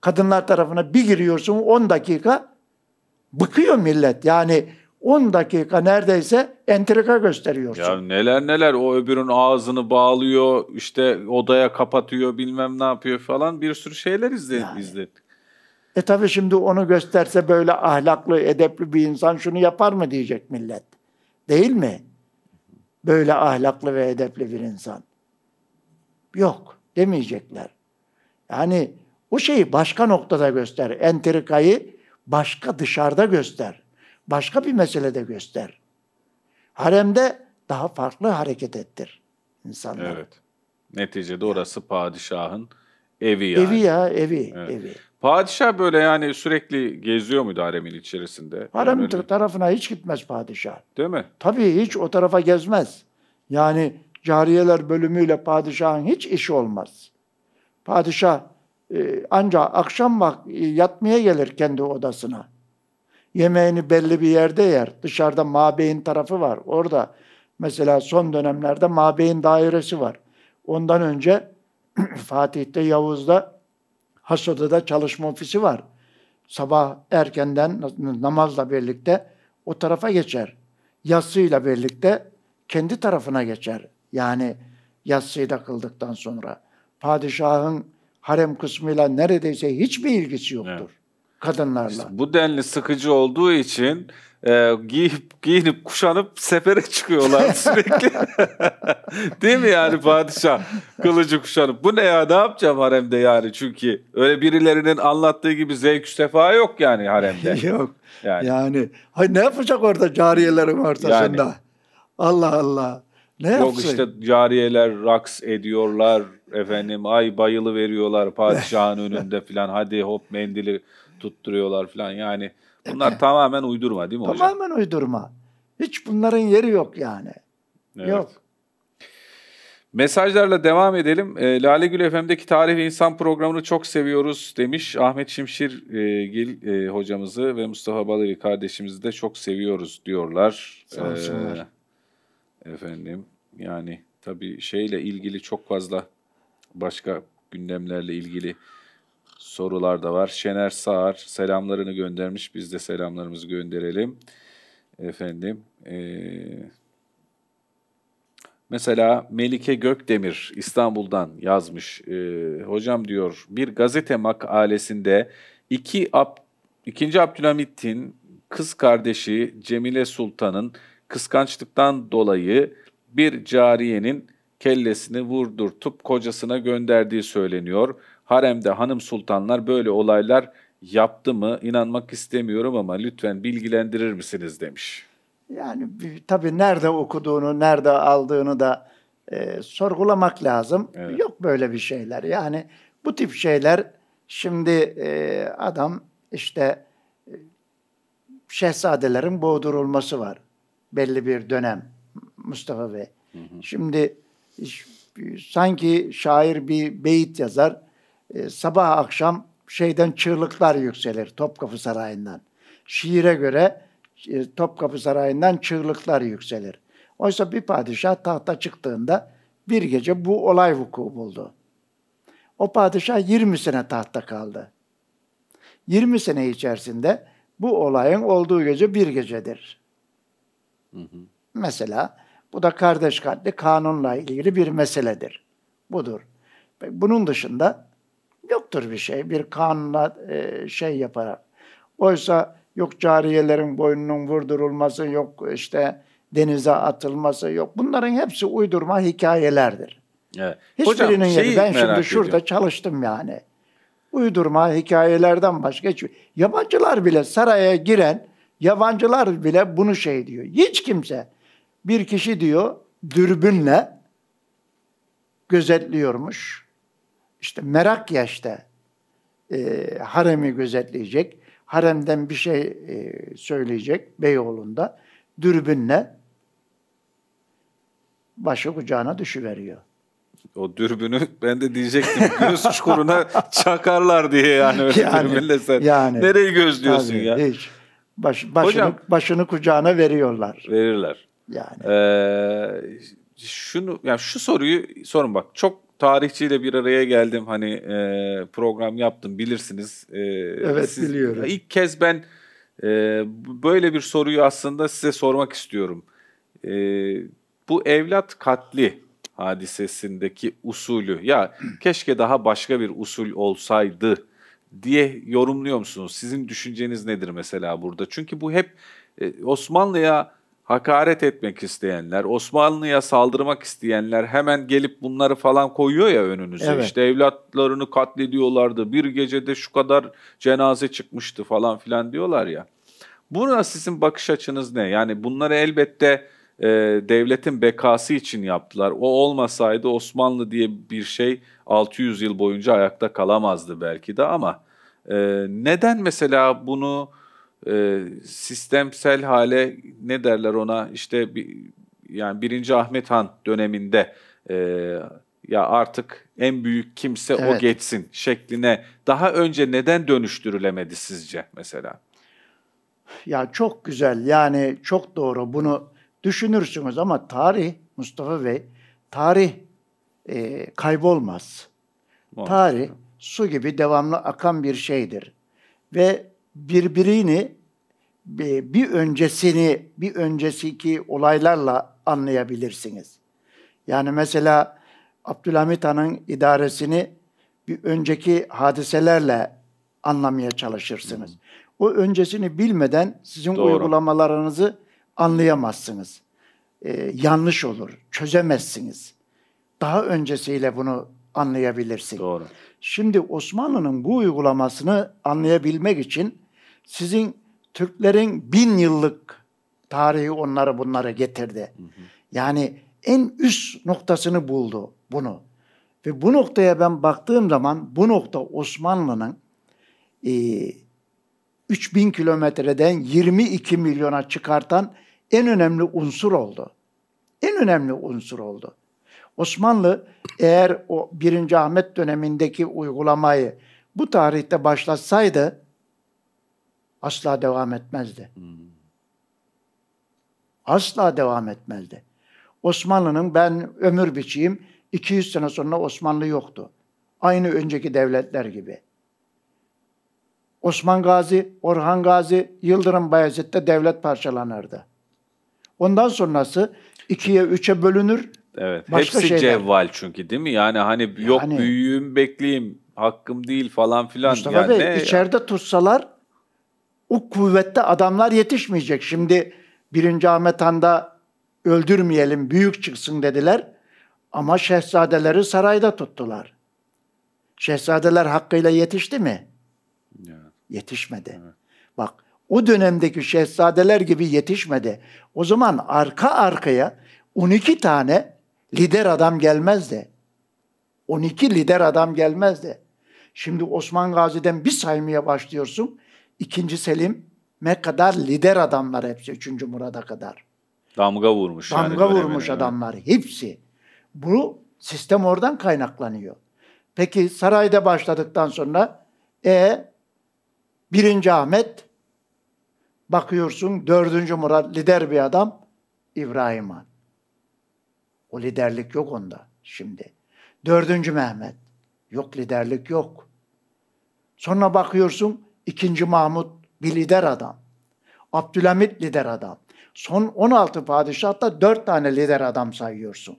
Kadınlar tarafına bir giriyorsun on dakika bıkıyor millet. Yani 10 dakika neredeyse entrika gösteriyorsun. Ya neler neler o öbürün ağzını bağlıyor işte odaya kapatıyor bilmem ne yapıyor falan bir sürü şeyler izledik. Yani. izledik. E tabi şimdi onu gösterse böyle ahlaklı, edepli bir insan şunu yapar mı diyecek millet. Değil mi? Böyle ahlaklı ve edepli bir insan. Yok demeyecekler. Yani o şeyi başka noktada göster. Entrikayı başka dışarıda göster başka bir mesele de göster. Haremde daha farklı hareket ettir insanlar. Evet. Neticede orası padişahın evi yani. Evi ya, evi, evet. evi. Padişah böyle yani sürekli geziyor muydu haremin içerisinde? Haremin yani tarafına hiç gitmez padişah. Değil mi? Tabii hiç o tarafa gezmez. Yani cariyeler bölümüyle padişahın hiç işi olmaz. Padişah e, ancak akşam bak yatmaya gelir kendi odasına. Yemeğini belli bir yerde yer. Dışarıda Mabeyin tarafı var. Orada mesela son dönemlerde Mabeyin dairesi var. Ondan önce Fatih'te, Yavuz'da, Hasoda'da çalışma ofisi var. Sabah erkenden namazla birlikte o tarafa geçer. Yatsıyla birlikte kendi tarafına geçer. Yani yatsıyı da kıldıktan sonra. Padişahın harem kısmıyla neredeyse hiçbir ilgisi yoktur. Evet kadınlarla. İşte bu denli sıkıcı olduğu için e, giyip giyinip kuşanıp sefere çıkıyorlar sürekli. Değil mi yani padişah kılıcı kuşanıp? Bu ne ya ne yapacağım haremde yani çünkü öyle birilerinin anlattığı gibi zevk sefa yok yani haremde. yok. Yani. yani hay, ne yapacak orada cariyelerin ortasında? Yani. Allah Allah. Ne Yok yapsın? işte cariyeler raks ediyorlar efendim ay bayılı veriyorlar padişahın önünde filan hadi hop mendili tutturuyorlar falan yani. Bunlar evet. tamamen uydurma değil mi tamamen hocam? Tamamen uydurma. Hiç bunların yeri yok yani. Evet. Yok. Mesajlarla devam edelim. E, Lale Gül FM'deki Tarih ve İnsan programını çok seviyoruz demiş. Ahmet Şimşir e, Gil e, hocamızı ve Mustafa Balavi kardeşimizi de çok seviyoruz diyorlar. Sağ olsunlar. E, efendim yani tabii şeyle ilgili çok fazla başka gündemlerle ilgili sorular da var. Şener Sağar selamlarını göndermiş. Biz de selamlarımızı gönderelim. Efendim. E, mesela Melike Gökdemir İstanbul'dan yazmış. E, hocam diyor bir gazete makalesinde iki Ab, ikinci Abdülhamit'in kız kardeşi Cemile Sultan'ın kıskançlıktan dolayı bir cariyenin kellesini vurdurtup kocasına gönderdiği söyleniyor haremde hanım sultanlar böyle olaylar yaptı mı inanmak istemiyorum ama lütfen bilgilendirir misiniz demiş. Yani tabii nerede okuduğunu, nerede aldığını da e, sorgulamak lazım. Evet. Yok böyle bir şeyler. Yani bu tip şeyler şimdi e, adam işte e, şehzadelerin boğdurulması var. Belli bir dönem Mustafa Bey. Hı hı. Şimdi sanki şair bir beyit yazar. Ee, sabah akşam şeyden çığlıklar yükselir Topkapı Sarayı'ndan. Şiire göre e, Topkapı Sarayı'ndan çığlıklar yükselir. Oysa bir padişah tahta çıktığında bir gece bu olay vuku buldu. O padişah 20 sene tahtta kaldı. 20 sene içerisinde bu olayın olduğu gece bir gecedir. Hı hı. Mesela bu da kardeş katli kanunla ilgili bir meseledir. Budur. Bunun dışında Yoktur bir şey. Bir kanla e, şey yaparak. Oysa yok cariyelerin boynunun vurdurulması, yok işte denize atılması, yok. Bunların hepsi uydurma hikayelerdir. Evet. Hiçbirinin yeri. Ben şimdi şurada çalıştım yani. Uydurma hikayelerden başka hiçbir. Yabancılar bile saraya giren, yabancılar bile bunu şey diyor. Hiç kimse bir kişi diyor dürbünle gözetliyormuş işte merak yaşta e, haremi gözetleyecek, haremden bir şey e, söyleyecek Beyoğlu'nda dürbünle başı kucağına düşüveriyor. O dürbünü ben de diyecektim. Göz çukuruna çakarlar diye yani yani, sen. Yani, Nereyi gözlüyorsun tabii, ya? Hiç. Baş, başını, Hocam, başını kucağına veriyorlar. Verirler. Yani. Ee, şunu yani şu soruyu sorun bak. Çok tarihçiyle bir araya geldim hani e, program yaptım bilirsiniz. E, evet siz, biliyorum. İlk kez ben e, böyle bir soruyu aslında size sormak istiyorum. E, bu evlat katli hadisesindeki usulü ya keşke daha başka bir usul olsaydı diye yorumluyor musunuz? Sizin düşünceniz nedir mesela burada? Çünkü bu hep e, Osmanlı'ya hakaret etmek isteyenler, Osmanlı'ya saldırmak isteyenler hemen gelip bunları falan koyuyor ya önünüze. Evet. İşte evlatlarını katlediyorlardı, bir gecede şu kadar cenaze çıkmıştı falan filan diyorlar ya. Buna sizin bakış açınız ne? Yani bunları elbette e, devletin bekası için yaptılar. O olmasaydı Osmanlı diye bir şey 600 yıl boyunca ayakta kalamazdı belki de ama e, neden mesela bunu e, sistemsel hale ne derler ona işte bir, yani birinci Ahmet Han döneminde e, ya artık en büyük kimse evet. o geçsin şekline daha önce neden dönüştürülemedi sizce mesela? Ya çok güzel yani çok doğru bunu düşünürsünüz ama tarih Mustafa Bey tarih e, kaybolmaz. Muhakkak. Tarih su gibi devamlı akan bir şeydir ve birbirini e, bir öncesini, bir öncesiki olaylarla anlayabilirsiniz. Yani mesela Abdülhamit Han'ın idaresini bir önceki hadiselerle anlamaya çalışırsınız. O öncesini bilmeden sizin Doğru. uygulamalarınızı anlayamazsınız. Ee, yanlış olur, çözemezsiniz. Daha öncesiyle bunu anlayabilirsiniz. Doğru. Şimdi Osmanlı'nın bu uygulamasını anlayabilmek için sizin Türklerin bin yıllık tarihi onları bunlara getirdi. Hı hı. Yani en üst noktasını buldu bunu. Ve bu noktaya ben baktığım zaman bu nokta Osmanlı'nın e, 3000 kilometreden 22 milyona çıkartan en önemli unsur oldu. En önemli unsur oldu. Osmanlı eğer o 1. Ahmet dönemindeki uygulamayı bu tarihte başlatsaydı asla devam etmezdi. Hmm. Asla devam etmezdi. Osmanlı'nın ben ömür biçeyim 200 sene sonra Osmanlı yoktu. Aynı önceki devletler gibi. Osman Gazi, Orhan Gazi, Yıldırım Bayezid'de devlet parçalanırdı. Ondan sonrası ikiye üçe bölünür. Evet. Başka hepsi şeyler. cevval çünkü değil mi? Yani hani yani, yok büyüğüm bekleyeyim hakkım değil falan filan. Mustafa yani Bey ne? içeride tutsalar o kuvvette adamlar yetişmeyecek. Şimdi 1. Ahmet Han'da öldürmeyelim, büyük çıksın dediler. Ama şehzadeleri sarayda tuttular. Şehzadeler hakkıyla yetişti mi? Yetişmedi. Bak o dönemdeki şehzadeler gibi yetişmedi. O zaman arka arkaya 12 tane lider adam gelmezdi. 12 lider adam gelmezdi. Şimdi Osman Gazi'den bir saymaya başlıyorsun. 2. Selim'e kadar lider adamlar hepsi üçüncü Murad'a kadar. Damga vurmuş. Damga yani vurmuş dönemine. adamlar hepsi. Bu sistem oradan kaynaklanıyor. Peki sarayda başladıktan sonra e birinci Ahmet bakıyorsun dördüncü Murat lider bir adam İbrahim Han. O liderlik yok onda şimdi. Dördüncü Mehmet. Yok liderlik yok. Sonra bakıyorsun İkinci Mahmut bir lider adam. Abdülhamit lider adam. Son 16 padişahta 4 tane lider adam sayıyorsun.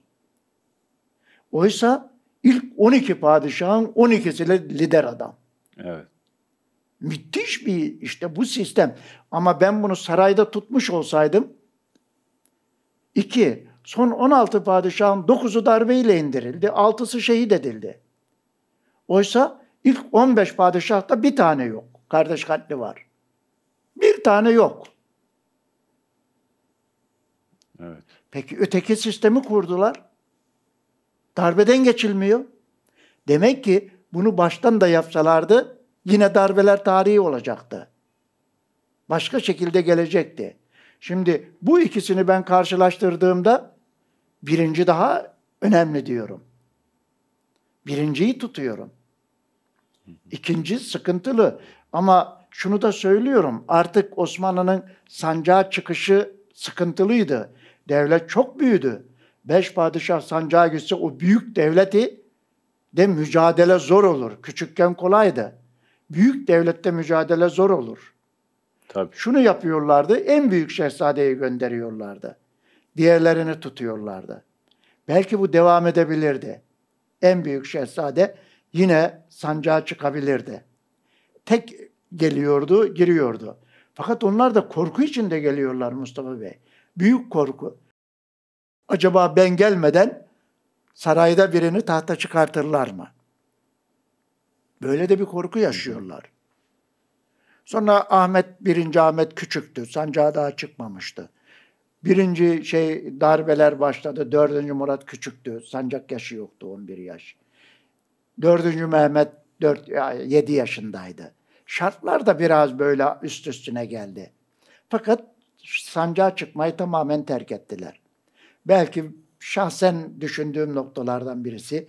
Oysa ilk 12 padişahın 12'si lider adam. Evet. Müthiş bir işte bu sistem. Ama ben bunu sarayda tutmuş olsaydım iki, son 16 padişahın 9'u darbeyle indirildi. 6'sı şehit edildi. Oysa ilk 15 padişahta bir tane yok kardeş katli var. Bir tane yok. Evet. Peki öteki sistemi kurdular. Darbeden geçilmiyor. Demek ki bunu baştan da yapsalardı yine darbeler tarihi olacaktı. Başka şekilde gelecekti. Şimdi bu ikisini ben karşılaştırdığımda birinci daha önemli diyorum. Birinciyi tutuyorum. İkinci sıkıntılı. Ama şunu da söylüyorum. Artık Osmanlı'nın sancağa çıkışı sıkıntılıydı. Devlet çok büyüdü. Beş padişah sancağa gitse o büyük devleti de mücadele zor olur. Küçükken kolaydı. Büyük devlette mücadele zor olur. Tabii. Şunu yapıyorlardı. En büyük şehzadeyi gönderiyorlardı. Diğerlerini tutuyorlardı. Belki bu devam edebilirdi. En büyük şehzade yine sancağa çıkabilirdi tek geliyordu, giriyordu. Fakat onlar da korku içinde geliyorlar Mustafa Bey. Büyük korku. Acaba ben gelmeden sarayda birini tahta çıkartırlar mı? Böyle de bir korku yaşıyorlar. Sonra Ahmet, birinci Ahmet küçüktü. Sancağı daha çıkmamıştı. Birinci şey darbeler başladı. Dördüncü Murat küçüktü. Sancak yaşı yoktu 11 yaş. Dördüncü Mehmet 4, 7 yaşındaydı. Şartlar da biraz böyle üst üstüne geldi. Fakat sancağa çıkmayı tamamen terk ettiler. Belki şahsen düşündüğüm noktalardan birisi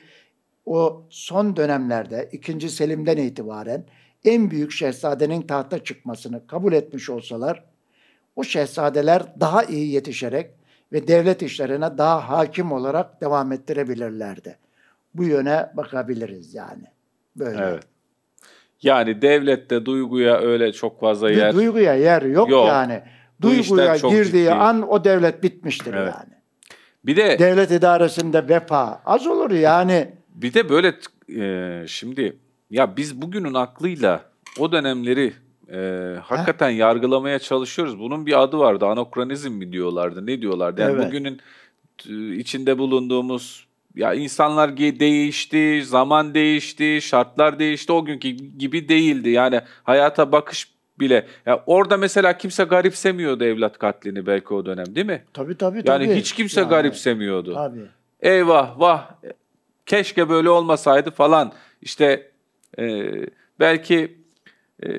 o son dönemlerde 2. Selim'den itibaren en büyük şehzadenin tahta çıkmasını kabul etmiş olsalar o şehzadeler daha iyi yetişerek ve devlet işlerine daha hakim olarak devam ettirebilirlerdi. Bu yöne bakabiliriz yani. Böyle. Evet. Yani devlette duyguya öyle çok fazla yer Duyguya yer yok, yok. yani. Duyguya girdiği ciddi. an o devlet bitmiştir evet. yani. Bir de devlet idaresinde vefa az olur yani. Bir de böyle e, şimdi ya biz bugünün aklıyla o dönemleri e, hakikaten Heh. yargılamaya çalışıyoruz. Bunun bir adı vardı. Anokranizm mi diyorlardı? Ne diyorlardı? Yani evet. bugünün içinde bulunduğumuz ya insanlar değişti, zaman değişti, şartlar değişti. O günkü gibi değildi. Yani hayata bakış bile. Ya orada mesela kimse garipsemiyordu evlat katlini belki o dönem değil mi? Tabii tabii tabii. Yani hiç kimse yani, garipsemiyordu. Tabii. Eyvah vah keşke böyle olmasaydı falan. İşte e, belki e,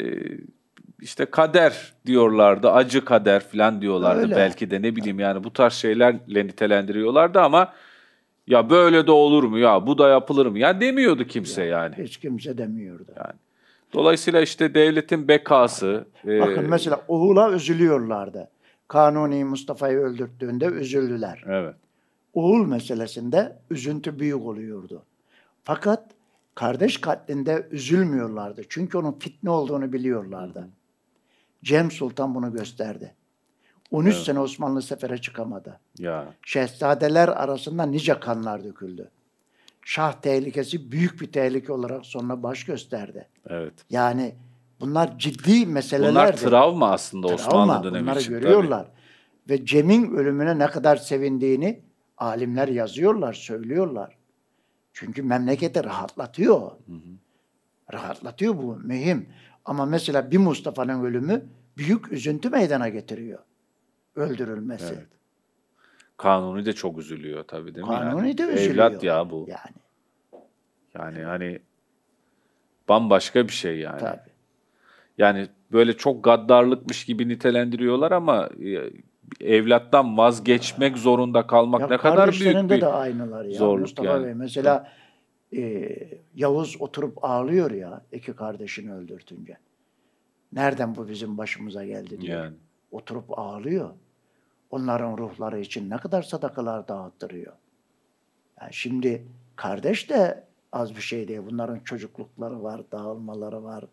işte kader diyorlardı, acı kader falan diyorlardı Öyle. belki de ne bileyim yani bu tarz şeylerle nitelendiriyorlardı ama ya böyle de olur mu? Ya bu da yapılır mı? Ya demiyordu kimse ya, yani. Hiç kimse demiyordu. Yani. Dolayısıyla işte devletin bekası. E, Bakın e, mesela Oğul'a üzülüyorlardı. Kanuni Mustafa'yı öldürttüğünde üzüldüler. Evet. Oğul meselesinde üzüntü büyük oluyordu. Fakat kardeş katlinde üzülmüyorlardı. Çünkü onun fitne olduğunu biliyorlardı. Cem Sultan bunu gösterdi. 13 evet. sene Osmanlı sefere çıkamadı. Ya. Şehzadeler arasında nice kanlar döküldü. Şah tehlikesi büyük bir tehlike olarak sonuna baş gösterdi. Evet. Yani bunlar ciddi meseleler. Bunlar travma aslında travma. Osmanlı dönemi Bunları için. görüyorlar. Tabii. Ve Cem'in ölümüne ne kadar sevindiğini alimler yazıyorlar, söylüyorlar. Çünkü memleketi rahatlatıyor. Hı hı. Rahatlatıyor bu mühim. Ama mesela bir Mustafa'nın ölümü büyük üzüntü meydana getiriyor öldürülmesi. Evet. Kanuni de çok üzülüyor tabii değil mi? Kanuni yani? de üzülüyor. Evlat ya bu. Yani. Yani hani bambaşka bir şey yani. Tabii. Yani böyle çok gaddarlıkmış gibi nitelendiriyorlar ama e, evlattan vazgeçmek zorunda kalmak ya ne kadar büyük bir de aynılar ya. zorluk Mustafa yani. Bey. Mesela e, Yavuz oturup ağlıyor ya iki kardeşini öldürtünce. Nereden bu bizim başımıza geldi diyor. Yani. Oturup ağlıyor onların ruhları için ne kadar sadakalar dağıttırıyor. Yani şimdi kardeş de az bir şey değil. Bunların çocuklukları var, dağılmaları var.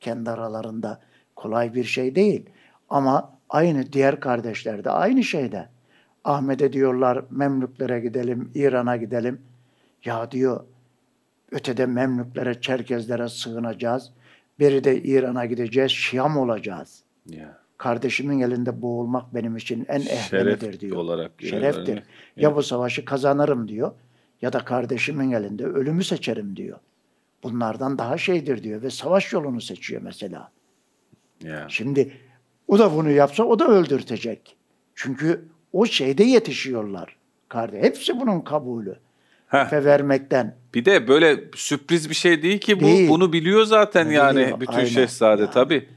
Kendi aralarında kolay bir şey değil. Ama aynı diğer kardeşler de aynı şeyde. Ahmet'e diyorlar Memlüklere gidelim, İran'a gidelim. Ya diyor ötede Memlüklere, Çerkezlere sığınacağız. Biri de İran'a gideceğiz, Şiam olacağız. Yeah kardeşimin elinde boğulmak benim için en ehvenidir diyor. Olarak Şereftir. Yani. Ya bu savaşı kazanırım diyor ya da kardeşimin elinde ölümü seçerim diyor. Bunlardan daha şeydir diyor ve savaş yolunu seçiyor mesela. Yeah. Şimdi o da bunu yapsa o da öldürtecek. Çünkü o şeyde yetişiyorlar. Kardeş. Hepsi bunun kabulü. Heh. Ve vermekten. Bir de böyle sürpriz bir şey değil ki bu. Değil. Bunu biliyor zaten değil. yani bütün Aynen. şehzade yani. tabii.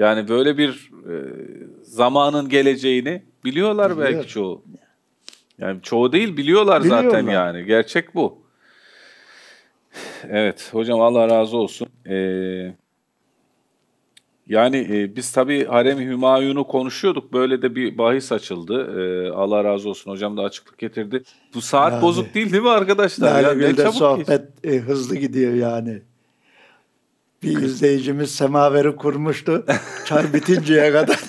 Yani böyle bir e, zamanın geleceğini biliyorlar Biliyor. belki çoğu. Yani çoğu değil biliyorlar, biliyorlar zaten yani. Gerçek bu. Evet hocam Allah razı olsun. Ee, yani e, biz tabii Harem-i Hümayun'u konuşuyorduk. Böyle de bir bahis açıldı. Ee, Allah razı olsun hocam da açıklık getirdi. Bu saat yani, bozuk değil değil mi arkadaşlar? Yani ya, bir de sohbet e, hızlı gidiyor yani bir izleyicimiz semaveri kurmuştu. Çay bitinceye kadar.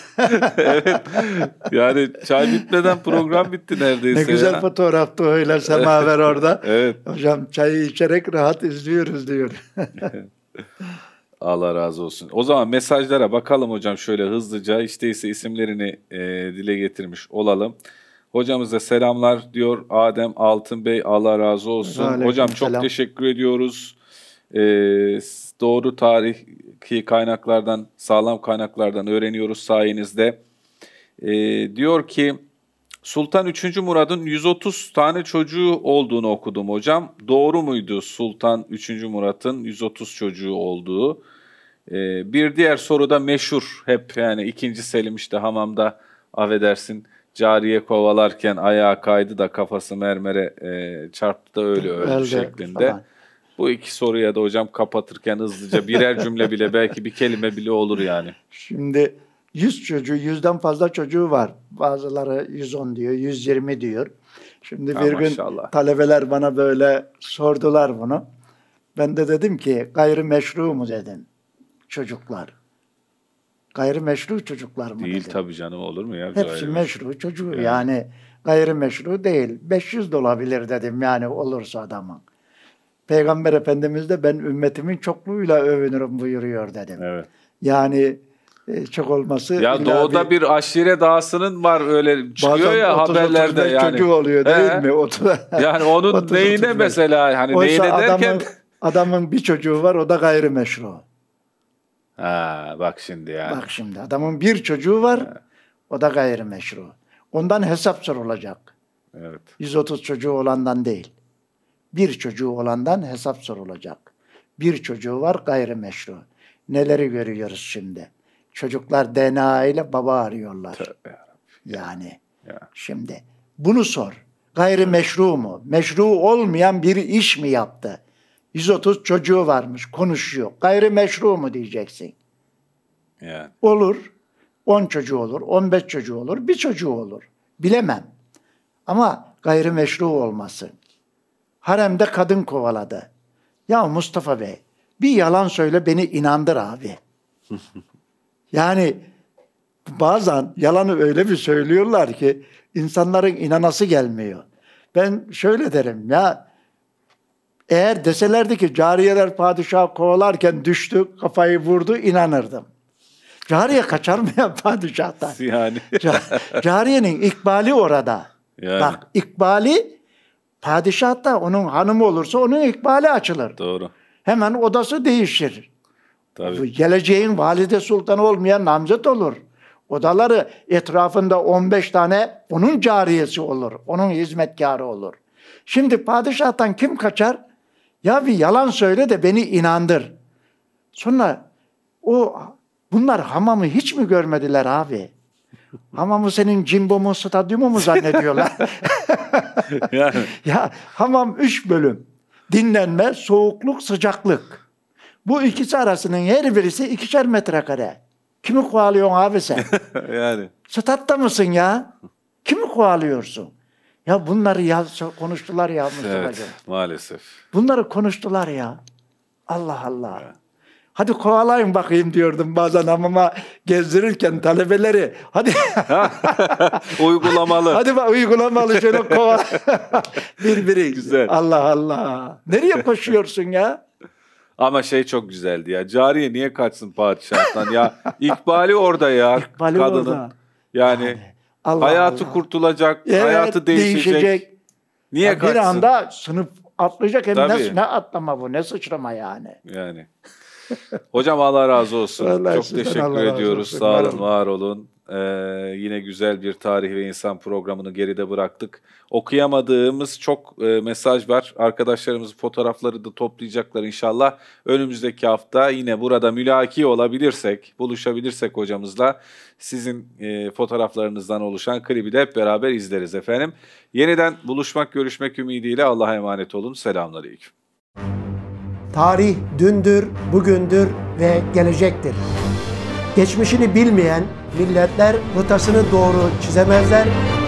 evet. Yani çay bitmeden program bitti neredeyse. Ne güzel ya. fotoğraftı öyle semaver orada. evet. Hocam çayı içerek rahat izliyoruz diyor. Allah razı olsun. O zaman mesajlara bakalım hocam şöyle hızlıca. İşte ise isimlerini e, dile getirmiş olalım. Hocamıza selamlar diyor Adem Altın Bey. Allah razı olsun. Aleyküm Hocam çok teşekkür ediyoruz e, doğru tarihi kaynaklardan, sağlam kaynaklardan öğreniyoruz sayenizde. E, diyor ki Sultan 3. Murad'ın 130 tane çocuğu olduğunu okudum hocam. Doğru muydu Sultan 3. Murad'ın 130 çocuğu olduğu? E, bir diğer soruda meşhur hep yani 2. Selim işte hamamda affedersin cariye kovalarken ayağa kaydı da kafası mermere e, çarptı da öyle öldü şeklinde. Falan. Bu iki soruya da hocam kapatırken hızlıca birer cümle bile belki bir kelime bile olur yani. Şimdi 100 çocuğu, yüzden fazla çocuğu var. Bazıları 110 diyor, 120 diyor. Şimdi ha, bir gün maşallah. talebeler bana böyle sordular bunu. Ben de dedim ki meşru mu dedim çocuklar. meşru çocuklar mı? Değil dedim. tabii canım olur mu ya? Hepsi meşru çocuğu yani. yani meşru değil. 500 de olabilir dedim yani olursa adamın. Peygamber Efendimiz de ben ümmetimin çokluğuyla övünürüm buyuruyor dedim. Evet. Yani e, çok olması. Ya doğuda bir, aşire dağısının var öyle çıkıyor ya 30, haberlerde yani. Çocuğu oluyor değil He. mi? 30, yani onun 30, neyine 30, mesela hani Oysa neyine adamın, derken. Adamın, adamın bir çocuğu var o da gayrimeşru. Ha bak şimdi yani. Bak şimdi adamın bir çocuğu var ha. o da gayrimeşru. Ondan hesap sorulacak. Evet. 130 çocuğu olandan değil. Bir çocuğu olandan hesap sorulacak. Bir çocuğu var gayrimeşru. Neleri görüyoruz şimdi? Çocuklar DNA ile baba arıyorlar. Tövbe yani ya. şimdi bunu sor. Gayrimeşru mu? Meşru olmayan bir iş mi yaptı? 130 çocuğu varmış, konuşuyor. Gayrimeşru mu diyeceksin? Yani. Olur. 10 çocuğu olur, 15 çocuğu olur, bir çocuğu olur. Bilemem. Ama gayrimeşru olmasın haremde kadın kovaladı. Ya Mustafa Bey bir yalan söyle beni inandır abi. yani bazen yalanı öyle bir söylüyorlar ki insanların inanası gelmiyor. Ben şöyle derim ya eğer deselerdi ki cariyeler padişah kovalarken düştü, kafayı vurdu inanırdım. Cariye kaçar mı ya padişahtan? Yani. Cariyenin ikbali orada. Yani. Bak ikbali Padişah da onun hanımı olursa onun ikbali açılır. Doğru. Hemen odası değişir. Tabii. Geleceğin valide sultanı olmayan namzet olur. Odaları etrafında 15 tane onun cariyesi olur. Onun hizmetkarı olur. Şimdi padişahtan kim kaçar? Ya bir yalan söyle de beni inandır. Sonra o bunlar hamamı hiç mi görmediler abi? Hamamı senin Cimbom'un stadyumu mu zannediyorlar? yani. ya hamam üç bölüm. Dinlenme, soğukluk, sıcaklık. Bu ikisi arasının her birisi ikişer metrekare. Kimi kovalıyorsun abi sen? yani. Statta mısın ya? Kimi kovalıyorsun? Ya bunları ya konuştular ya Mustafa evet, maalesef. Bunları konuştular ya. Allah Allah. Evet. Hadi kovalayın bakayım diyordum bazen hamama gezdirirken talebeleri. Hadi. uygulamalı. Hadi bak uygulamalı şöyle kovala. Birbiri. Güzel. Allah Allah. Nereye koşuyorsun ya? Ama şey çok güzeldi ya. Cariye niye kaçsın padişahtan ya? İkbali orada ya. İkbali kadının. orada. Yani, yani Allah hayatı Allah. kurtulacak, evet, hayatı değişecek. değişecek. Niye ya kaçsın? Bir anda sınıf atlayacak. Hem ne, ne atlama bu, ne sıçrama yani. Yani. Hocam Allah razı olsun. Allah Çok teşekkür Allah ediyoruz. Olsun. Sağ olun, var olun. Ee, yine güzel bir tarih ve insan programını geride bıraktık. Okuyamadığımız çok e, mesaj var. Arkadaşlarımız fotoğrafları da toplayacaklar inşallah. Önümüzdeki hafta yine burada mülaki olabilirsek, buluşabilirsek hocamızla sizin e, fotoğraflarınızdan oluşan klibi de hep beraber izleriz efendim. Yeniden buluşmak, görüşmek ümidiyle Allah'a emanet olun. Selamünaleyküm. Tarih dündür, bugündür ve gelecektir. Geçmişini bilmeyen milletler rotasını doğru çizemezler